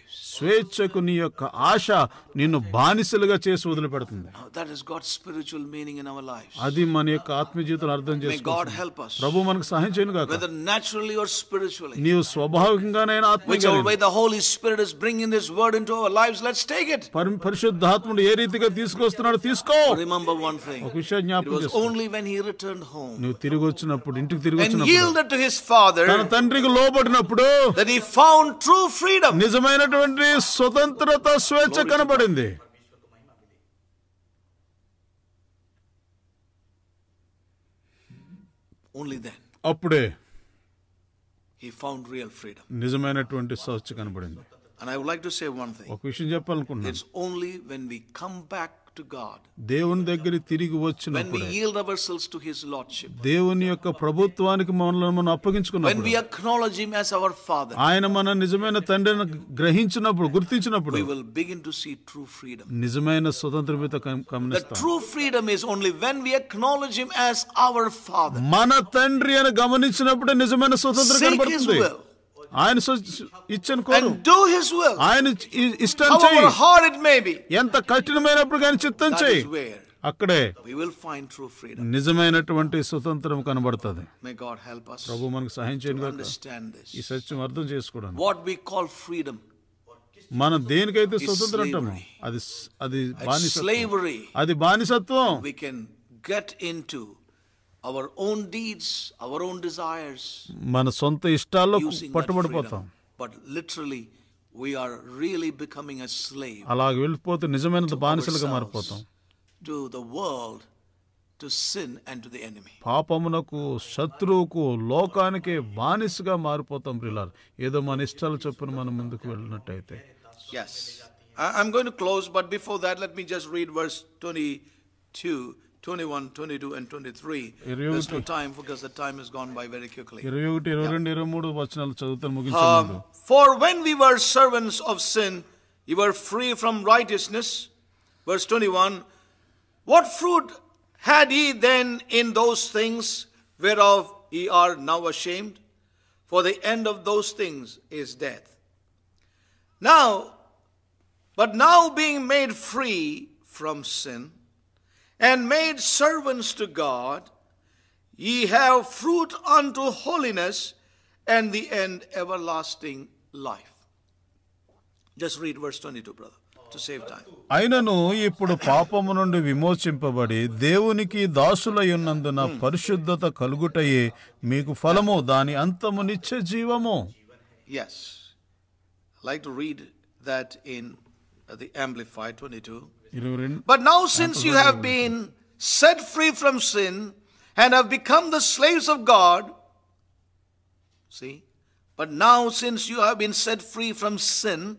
Swechaku Nioka, Asha, Nino Banisilaga Chase Udalapatan. That has got spiritual meaning in our lives. Adi Manioka, Atmijit Ardan Jesus. May God help us. Rabuman Sahinjanga, whether naturally or spiritually. New Swabahangana and Atmijit. Whichever way the Holy Spirit is bringing this word into our lives, let's take it. Parim Pershud Dhatmun, Erika, this goes to Narthisko. Remember one thing. Okusha Nyapu was only when he returned home. New Tiruguchina put into Tiruguchina. And yielded to his father. కనబడినప్పుడు found true freedom నిజమైనటువంటి స్వతంత్రత స్వేచ్ఛ కనబడింది only then అప్పుడే he found real freedom నిజమైనటువంటి స్వచ్ఛ కనబడింది And I would like to say one thing. ఒక విషయం చెప్పాలనుకుంటున్నాను. It's only when we come back దేవుని దగ్గరికి తిరిగి వచ్చినప్పుడు దేవుని యొక్క ప్రభుత్వానికి మనల్ని మనం అప్పగించుకున్నప్పుడు ఆయన మన నిజమైన తండ్రిని గ్రహించినప్పుడు గుర్తించినప్పుడు నిజమైన స్వతంత్రత మన తండ్రి అని గమనించినప్పుడు నిజమైన స్వతంత్రం కనబడుతుంది ఆయన ఇచ్చను ఆయన ఎంత కఠినమైనప్పుడు కానీ చిత్తం చేయి అక్కడే నిజమైనటువంటి స్వతంత్రం కనబడుతుంది ప్రభు మనకు సహాయం చేయండి ఈ సత్యం అర్థం చేసుకోవడం వాట్ కాల్ ఫ్రీడమ్ మనం దేనికైతే స్వతంత్రం అంటాము అది అది బానిసత్వం అది బానిసత్వం వి కెన్ గెట్ ఇన్ మన సొంత ఇష్టాల్లో పట్టుబడిపోతాం but literally we are really becoming a slave అలాగ వెళ్ళిపోతే నిజమైన బానిసలుగా మారిపోతాం to the world to sin and to the enemy పాపమునకు శత్రువుకు లోకానికి బానిసగా మారిపోతాం ప్రిలార్ ఏదో మన ఇష్టాలు చొప్పున మనం ముందుకు వెళ్ళినట్టయితే yes i'm going to close but before that let me just read verse 22 21, 22, and 23. There's no time because the time has gone by very quickly. Um, for when we were servants of sin, you were free from righteousness. Verse 21 What fruit had ye then in those things whereof ye are now ashamed? For the end of those things is death. Now, but now being made free from sin, and made servants to God, ye have fruit unto holiness and the end everlasting life. Just read verse 22, brother. అయినను ఇప్పుడు పాపము నుండి విమోచింపబడి దేవునికి దాసులయ్యున్నందున hmm. పరిశుద్ధత కలుగుటయే మీకు ఫలము దాని అంతము నిత్య జీవము Yes, like to read that in the amplify 22 but now, since you have been set free from sin and have become the slaves of God, see, but now, since you have been set free from sin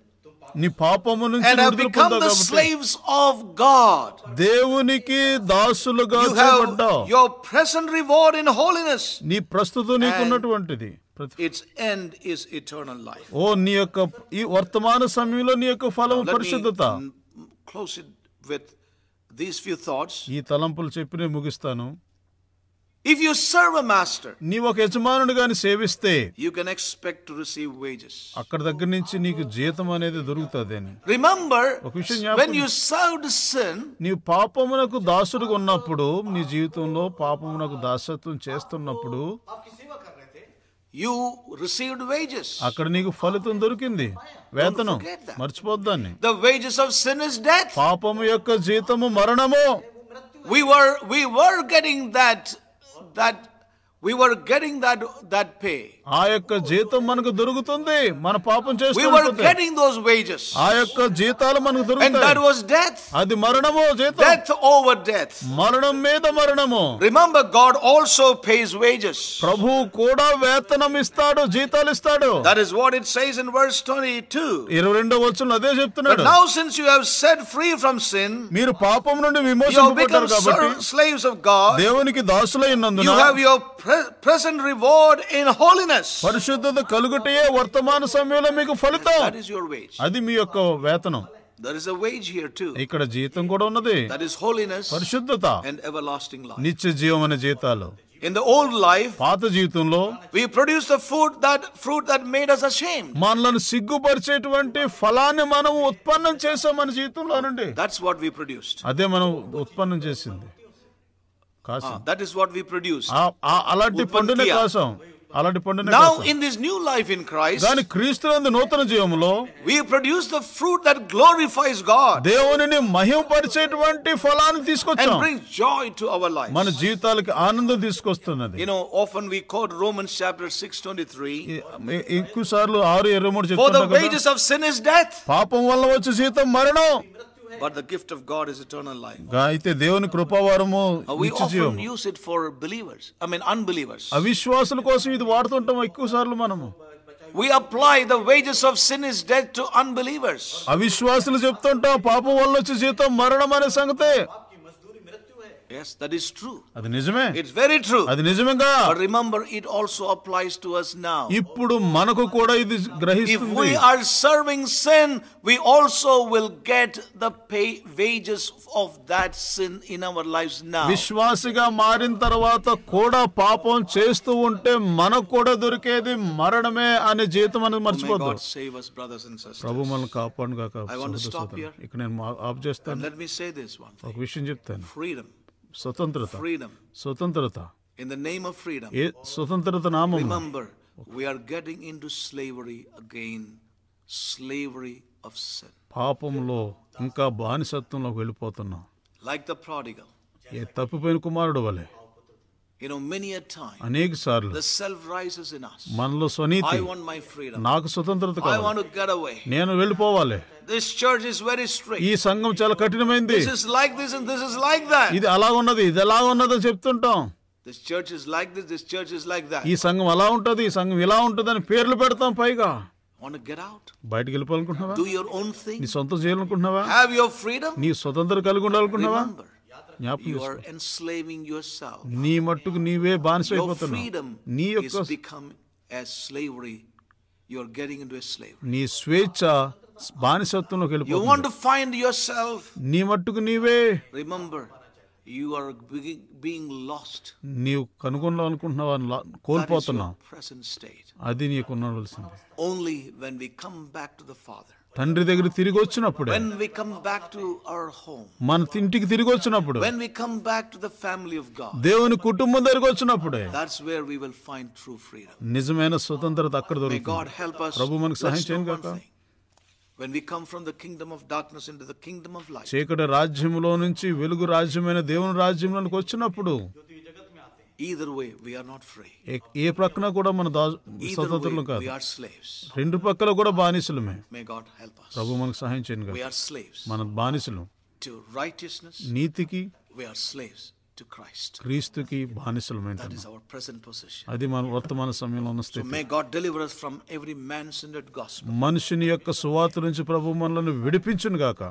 and have become the slaves of God, you have your present reward in holiness. And its end is eternal life. Oh, Niyaka, Close it with these few thoughts ఈ తలంపులు చెప్పినే ముగిస్తాను if you serve a master, నీవు ఒక యజమానుడు గాని సేవిస్తే you can expect to receive wages. అక్కడ దగ్గర నుంచి నీకు జీతం అనేది దొరుకుతుంది అని రిమెంబర్ ఒక విషయం జ్ఞాపకం when you served sin, నీవు పాపమునకు దాసుడుగా ఉన్నప్పుడు నీ జీవితంలో పాపమునకు దాసత్వం చేస్తున్నప్పుడు యూ రిసీవ్డ్ వేజెస్ అక్కడ నీకు ఫలితం దొరికింది వేతనం మర్చిపోద్దాన్ని the wages of sin is death పాపము యొక్క జీతము మరణము we were we were getting that that We were getting that that pay. ఆ We were getting those wages. ఆ యొక్క జీతాలు మనకు And that was death. అది మరణము జీతం. Death over death. మరణం మీద మరణము. Remember God also pays wages. That is what it says in verse 22. 22వ వచనం అదే చెప్తున్నాడు. But now since you have set free from sin. మీరు పాపం నుండి విమోచింపబడ్డారు కాబట్టి. You have become slaves of God. దేవునికి దాసులై ఉన్నందున. You have your present reward in holiness. పరిశుద్ధత కలుగుటయే వర్తమాన సమయంలో మీకు ఫలితం. That is your wage. అది మీ యొక్క వేతనం. There is a wage here too. ఇక్కడ జీతం కూడా ఉన్నది. That is holiness. పరిశుద్ధత. And everlasting life. నిత్య జీవమైన జీతాలు. ఇన్ ద ఓల్డ్ లైఫ్ పాత జీవితంలో we produce the food that fruit that made us ashamed మనలను సిగ్గుపరిచేటువంటి ఫలాన్ని మనం ఉత్పన్నం చేసాం మన జీవితంలో నుండి దట్స్ వాట్ వి ప్రొడ్యూస్డ్ అదే మనం ఉత్పన్నం చేసింది that is what we produce అలాంటి పండుని కోసం అలాంటి పండు now in this new life in Christ దాని క్రీస్తునందు నూతన జీవములో we produce the fruit that glorifies God దేవునిని మహిమపరిచేటువంటి ఫలాన్ని తీసుకొచ్చాం and bring joy to our life మన జీవితాలకు ఆనందం తీసుకొస్తున్నది you know often we quote Romans chapter 6:23 ఎక్కువ సార్లు 6 for the wages of sin is death పాపం వల్ల వచ్చే జీతం మరణం but the gift of God is eternal life. అయితే దేవుని కృపావరము నిత్య జీవం. We often use it for believers. I mean unbelievers. అవిశ్వాసుల కోసం ఇది వాడుతుంటాం ఎక్కువ సార్లు మనము. We apply the wages of sin is death to unbelievers. అవిశ్వాసులు చెప్తుంటాం పాపం వల్ల వచ్చే జీతం మరణం అనే సంగతే. Yes, that is true. అది నిజమే It's very true. అది నిజమేగా But remember, it also applies to us now. ఇప్పుడు మనకు కూడా ఇది If we are serving sin, we also will get the pay wages of that sin in our lives now. విశ్వాసిగా మారిన తర్వాత కూడా పాపం చేస్తూ ఉంటే మనకు కూడా దొరికేది మరణమే అనే జీతం May మర్చిపోద్దు God save us, brothers and sisters. ప్రభు మనల్ని I want to stop here. ఇక్కడ నేను చేస్తాను Let me say this one thing. ఒక విషయం చెప్తాను freedom. స్వతంత్రత స్వతంత్రత in the name of freedom a స్వతంత్రత నామం remember we are getting into slavery again slavery of self పాపంలో ఇంకా బానిసత్వంలోకి వెళ్ళిపోతున్నాం లైక్ ద ప్రాడిగల్ ఏ తప్పిపోయిన కుమారుడు వలే అనేక సార్లు మనలో స్వనీతి నాకు స్వతంత్రత నేను వెళ్ళిపోవాలి ఈ సంఘం చాలా కఠినమైంది ఇది అలా ఉన్నది ఇది ఎలా అని చెప్తుంటాం ఈ సంఘం అలా ఉంటది ఈ సంఘం ఇలా ఉంటదని పేర్లు పెడతాం పైగా బయటకు వెళ్ళిపోవాలనుకుంటున్నావా నీ సొంతం చేయాలనుకుంటున్నావా నీ స్వతంత్రం కలిగి ఉండాలనుకుంటున్నావా జ్ఞాపకం చేసుకో నీ మట్టుకు నీవే బానిస అయిపోతున్నావు నీ యొక్క నీ స్వేచ్ఛ బానిసత్వంలోకి వెళ్ళిపో నీ మట్టుకు నీవే remember you are being lost నీవు కనుగొనలో అనుకుంటున్నావు కోల్పోతున్నావు అది నీకు ఉండవలసింది only when we come back to the father తండ్రి దగ్గర తిరిగి వచ్చినప్పుడు when we come back to our home మన ఇంటికి తిరిగి వచ్చినప్పుడు when we come back to the family of god దేవుని కుటుంబం దగ్గరికి వచ్చినప్పుడు that's where we will find true freedom నిజమైన స్వతంత్రత అక్కడ దొరుకుతుంది god help us ప్రభు మనకు సహాయం చేయండి గాక when we come from the kingdom of darkness into the kingdom of light చీకటి రాజ్యములో నుంచి వెలుగు రాజ్యమైన దేవుని రాజ్యంలోకి వచ్చినప్పుడు ఏ ప్రక్కన కూడా మన స్వతంత్రులు కాదు రెండు పక్కల కూడా బానిసలమే ప్రభు మనకు సహాయం చేయండి మన బానిసలు నీతికి క్రీస్తుకి పొజిషన్ అది మన వర్తమాన సమయంలో ఉన్న స్థితి మనుషుని యొక్క సువాత నుంచి ప్రభు మనలను విడిపించును గాక